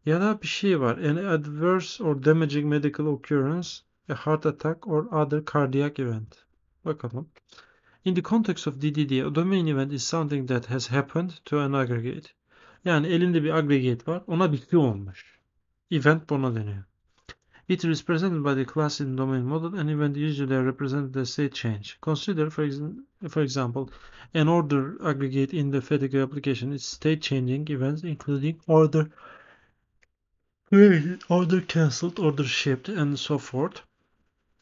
Speaker 1: Ya da bir şey var. An adverse or damaging medical occurrence, a heart attack or other cardiac event. Bakalım. In the context of DDD, a domain event is something that has happened to an aggregate. Yani elinde bir aggregate var. Ona bir queue olmuş. Event buna deniyor. It is represented by the class in domain model and event usually represent the state change. Consider, for, ex for example, an order aggregate in the FEDEGO application is state changing events including order order cancelled, order shipped, and so forth.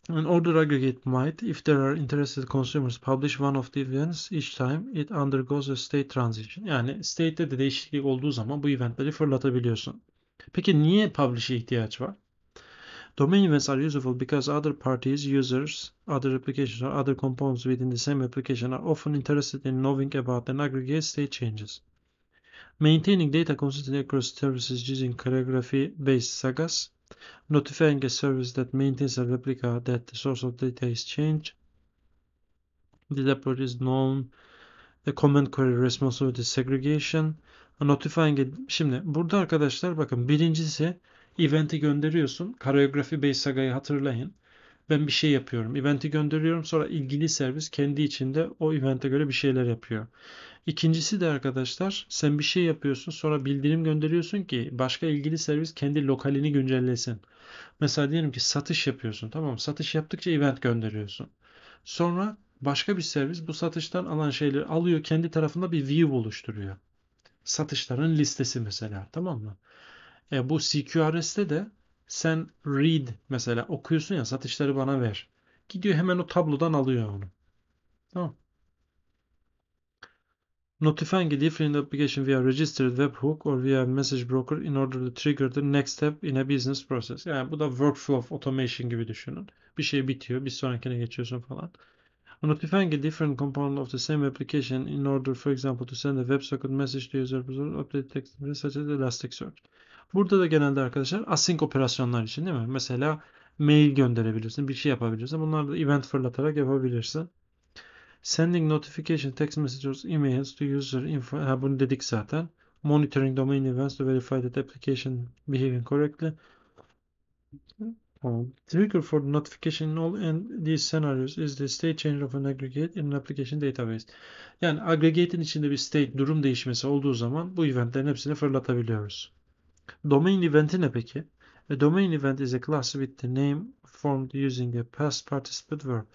Speaker 1: An order aggregate might, if there are interested consumers, publish one of the events each time it undergoes a state transition. Yani state'de de değişiklik olduğu zaman bu eventleri fırlatabiliyorsun. Peki niye publish'e ihtiyaç var? Domain events are useful because other parties, users, other applications or other components within the same application are often interested in knowing about an aggregate state changes. Maintaining data consistently across services using choreography based sagas notifying a service that maintains a replica that the source of data is changed. The deployed is known. The command query responsibility segregation. notifying it. Şimdi burada arkadaşlar bakın birincisi event'i gönderiyorsun. Kareografi Base Saga'yı hatırlayın ben bir şey yapıyorum. Event'i gönderiyorum sonra ilgili servis kendi içinde o event'e göre bir şeyler yapıyor. İkincisi de arkadaşlar sen bir şey yapıyorsun sonra bildirim gönderiyorsun ki başka ilgili servis kendi lokalini güncellesin. Mesela diyelim ki satış yapıyorsun tamam satış yaptıkça event gönderiyorsun. Sonra başka bir servis bu satıştan alan şeyleri alıyor kendi tarafında bir view oluşturuyor. Satışların listesi mesela tamam mı? E, bu CQRS'te de sen read mesela okuyorsun ya satışları bana ver. Gidiyor hemen o tablodan alıyor onu. Tamam. Notifying a different application via registered webhook or via message broker in order to trigger the next step in a business process. Yani bu da workflow automation gibi düşünün. Bir şey bitiyor, bir sonrakine geçiyorsun falan. Notifying a different component of the same application in order, for example, to send a WebSocket message to user, update text such as Elasticsearch. Burada da genelde arkadaşlar async operasyonlar için değil mi? Mesela mail gönderebilirsin, bir şey yapabilirsin. Bunları da event fırlatarak yapabilirsin. Sending notification, text messages, emails to user info. Ha, bunu dedik zaten. Monitoring domain events to verify that application behaving correctly. Tamam. Trigger for notification in all and these scenarios is the state change of an aggregate in an application database. Yani aggregate'in içinde bir state durum değişmesi olduğu zaman bu eventlerin hepsini fırlatabiliyoruz. Domain eventi ne peki? A domain event is a class with the name formed using a past participle verb.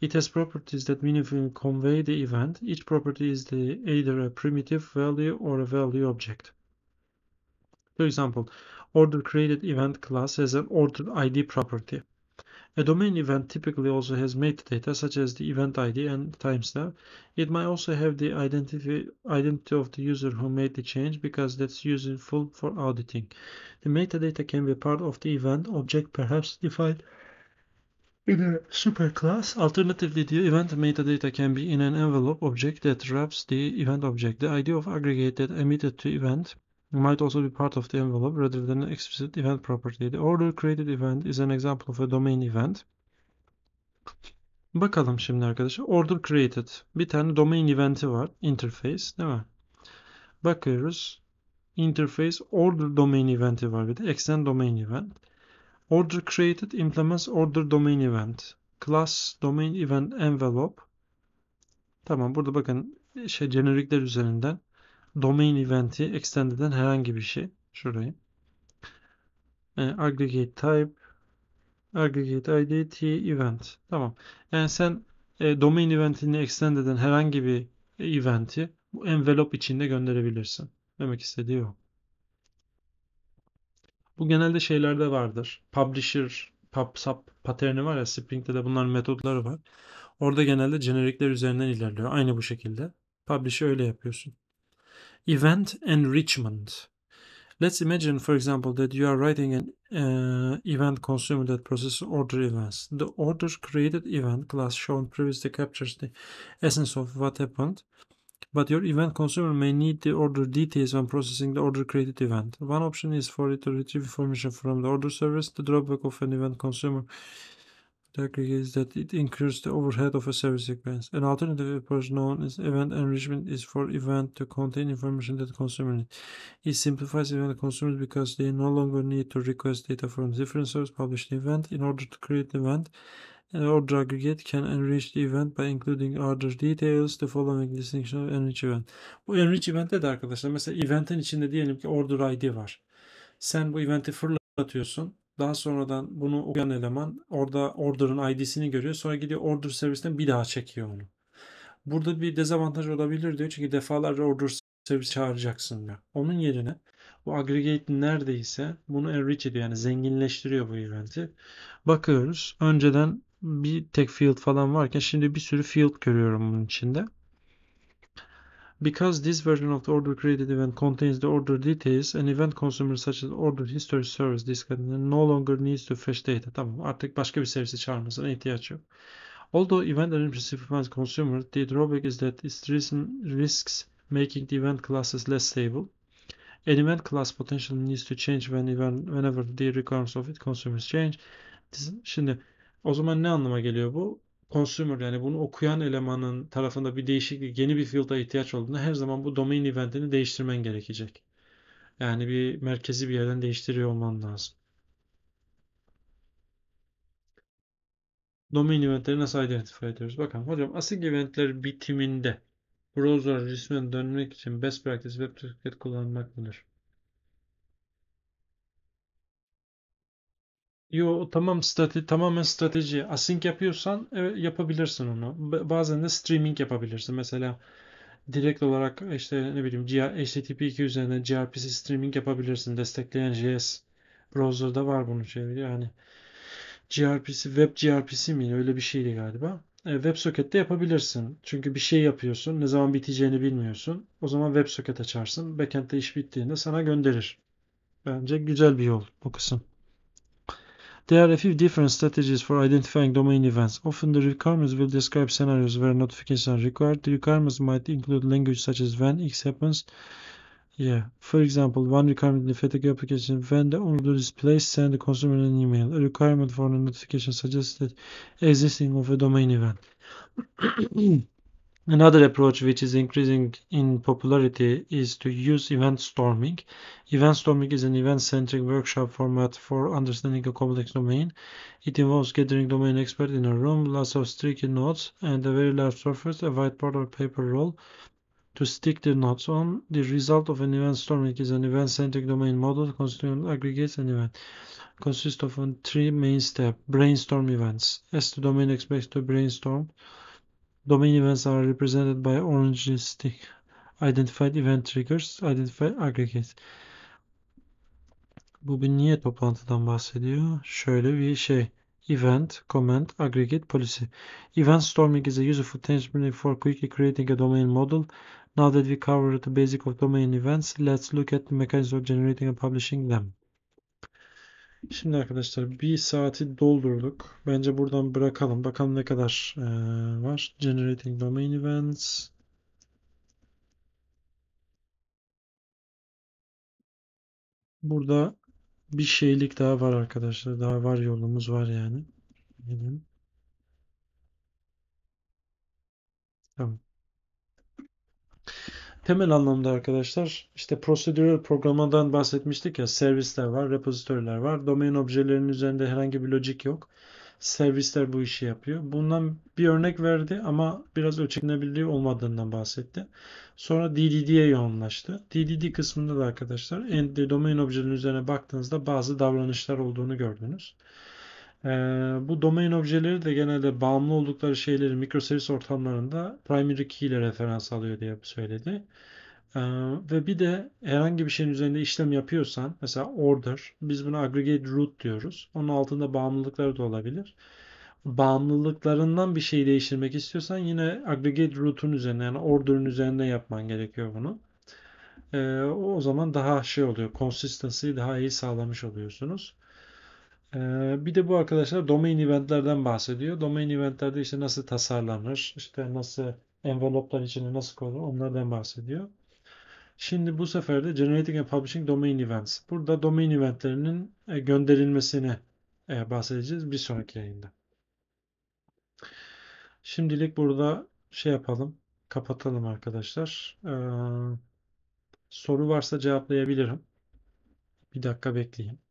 Speaker 1: It has properties that meaningfully convey the event. Each property is the, either a primitive value or a value object. For example, order created event class has an order ID property. A domain event typically also has metadata such as the event ID and timestamp. It might also have the identity, identity of the user who made the change because that's useful for auditing. The metadata can be part of the event object perhaps defined in a superclass. Alternatively, the event metadata can be in an envelope object that wraps the event object. The ID of aggregated emitted to event might also be part of the envelope rather than an explicit event property. The order created event is an example of a domain event. Bakalım şimdi arkadaşlar. Order created. Bir tane domain eventi var. Interface değil mi? Bakıyoruz. Interface order domain eventi var bir de. Extend domain event. Order created implements order domain event. Class domain event envelope. Tamam burada bakın şey genericler üzerinden domain eventi extended'den herhangi bir şey. Şurayı. E, aggregate type aggregate id t event. Tamam. Yani sen e, domain eventini extended'den herhangi bir eventi bu envelope içinde gönderebilirsin. Demek istediği o. Bu genelde şeylerde vardır. Publisher, pub sub paterni var ya Spring'de de bunların metodları var. Orada genelde generikler üzerinden ilerliyor. Aynı bu şekilde. Publish'i öyle yapıyorsun. Event enrichment. Let's imagine, for example, that you are writing an uh, event consumer that processes order events. The order created event class shown previously captures the essence of what happened, but your event consumer may need the order details when processing the order created event. One option is for it to retrieve information from the order service. The drawback of an event consumer the aggregate is that it incurs the overhead of a service sequence. An alternative approach known as event enrichment is for event to contain information that consumers needs. It simplifies event consumers because they no longer need to request data from different service published event in order to create event. An order aggregate can enrich the event by including order details, the following distinction of enrich event. Bu enrich event de arkadaşlar mesela event'in içinde diyelim ki order ID var. Sen bu event'i fırlatıyorsun Daha sonradan bunu okuyan eleman orada order'ın ID'sini görüyor. Sonra gidiyor order servisinden bir daha çekiyor onu. Burada bir dezavantaj olabilir diyor. Çünkü defalarca order servis çağıracaksın diyor. Onun yerine bu aggregate neredeyse bunu enrich ediyor. Yani zenginleştiriyor bu eventi. Bakıyoruz. Önceden bir tek field falan varken şimdi bir sürü field görüyorum bunun içinde. Because this version of the order created event contains the order details, an event consumer such as order history service disk no longer needs to fetch data. Tamam artık başka bir servisi çağırmasına ihtiyaç yok. Although event energy frequency consumer, the drawback is that it risks making the event classes less stable. An event class potentially needs to change when event, whenever the requirements of it consumers change. Şimdi o zaman ne anlama geliyor bu? consumer yani bunu okuyan elemanın tarafında bir değişiklik, yeni bir field'a ihtiyaç olduğunda her zaman bu domain eventini değiştirmen gerekecek. Yani bir merkezi bir yerden değiştiriyor olman lazım. Domain eventleri nasıl identify ediyoruz? Bakalım hocam async eventler bitiminde browser resmen dönmek için best practice web toolkit kullanmak mıdır? Yo tamam strate tamamen strateji. Async yapıyorsan evet, yapabilirsin onu. B- bazen de streaming yapabilirsin. Mesela direkt olarak işte ne bileyim HTTP2 üzerinden gRPC streaming yapabilirsin. Destekleyen JS browser'da var bunun şeyleri. Yani gRPC, web gRPC miydi? Öyle bir şeydi galiba. E, WebSocket'te yapabilirsin. Çünkü bir şey yapıyorsun. Ne zaman biteceğini bilmiyorsun. O zaman WebSocket açarsın. Backend'de iş bittiğinde sana gönderir. Bence güzel bir yol bu kısım. There are a few different strategies for identifying domain events. Often the requirements will describe scenarios where notifications are required. The requirements might include language such as when X happens. Yeah, for example, one requirement in the FATIC application, when the order is placed, send the consumer an email. A requirement for a notification suggests that existing of a domain event. Another approach which is increasing in popularity is to use event storming. Event storming is an event-centric workshop format for understanding a complex domain. It involves gathering domain experts in a room, lots of sticky notes, and a very large surface, a whiteboard or paper roll to stick the notes on. The result of an event storming is an event-centric domain model constituent aggregates an event. Consists of three main steps: brainstorm events. As the domain expects to brainstorm Domain events are represented by orange stick. Identified event triggers, identify aggregate. bir niye toplantıdan bahsediyor? Şöyle bir şey. Event, comment, aggregate, policy. Event storming is a useful technique for quickly creating a domain model. Now that we covered the basic of domain events, let's look at the mechanism of generating and publishing them. Şimdi arkadaşlar bir saati doldurduk. Bence buradan bırakalım. Bakalım ne kadar e, var. Generating Domain Events. Burada bir şeylik daha var arkadaşlar. Daha var yolumuz var yani. Tamam. Temel anlamda arkadaşlar işte procedural programadan bahsetmiştik ya servisler var, repositoryler var. Domain objelerinin üzerinde herhangi bir lojik yok. Servisler bu işi yapıyor. Bundan bir örnek verdi ama biraz ölçeklenebilirliği olmadığından bahsetti. Sonra DDD'ye yoğunlaştı. DDD kısmında da arkadaşlar end domain objelerinin üzerine baktığınızda bazı davranışlar olduğunu gördünüz. Ee, bu domain objeleri de genelde bağımlı oldukları şeyleri mikroservis ortamlarında primary key ile referans alıyor diye söyledi. Ee, ve bir de herhangi bir şeyin üzerinde işlem yapıyorsan mesela order biz buna aggregate root diyoruz. Onun altında bağımlılıkları da olabilir. Bağımlılıklarından bir şeyi değiştirmek istiyorsan yine aggregate root'un üzerine yani order'ın üzerinde yapman gerekiyor bunu. Ee, o zaman daha şey oluyor. Consistency'yi daha iyi sağlamış oluyorsunuz. Ee, bir de bu arkadaşlar domain eventlerden bahsediyor. Domain eventlerde işte nasıl tasarlanır, işte nasıl enveloplar içine nasıl konulur onlardan bahsediyor. Şimdi bu sefer de Generating and Publishing Domain Events. Burada domain eventlerinin e, gönderilmesini e, bahsedeceğiz bir sonraki yayında. Şimdilik burada şey yapalım. Kapatalım arkadaşlar. Ee, soru varsa cevaplayabilirim. Bir dakika bekleyin.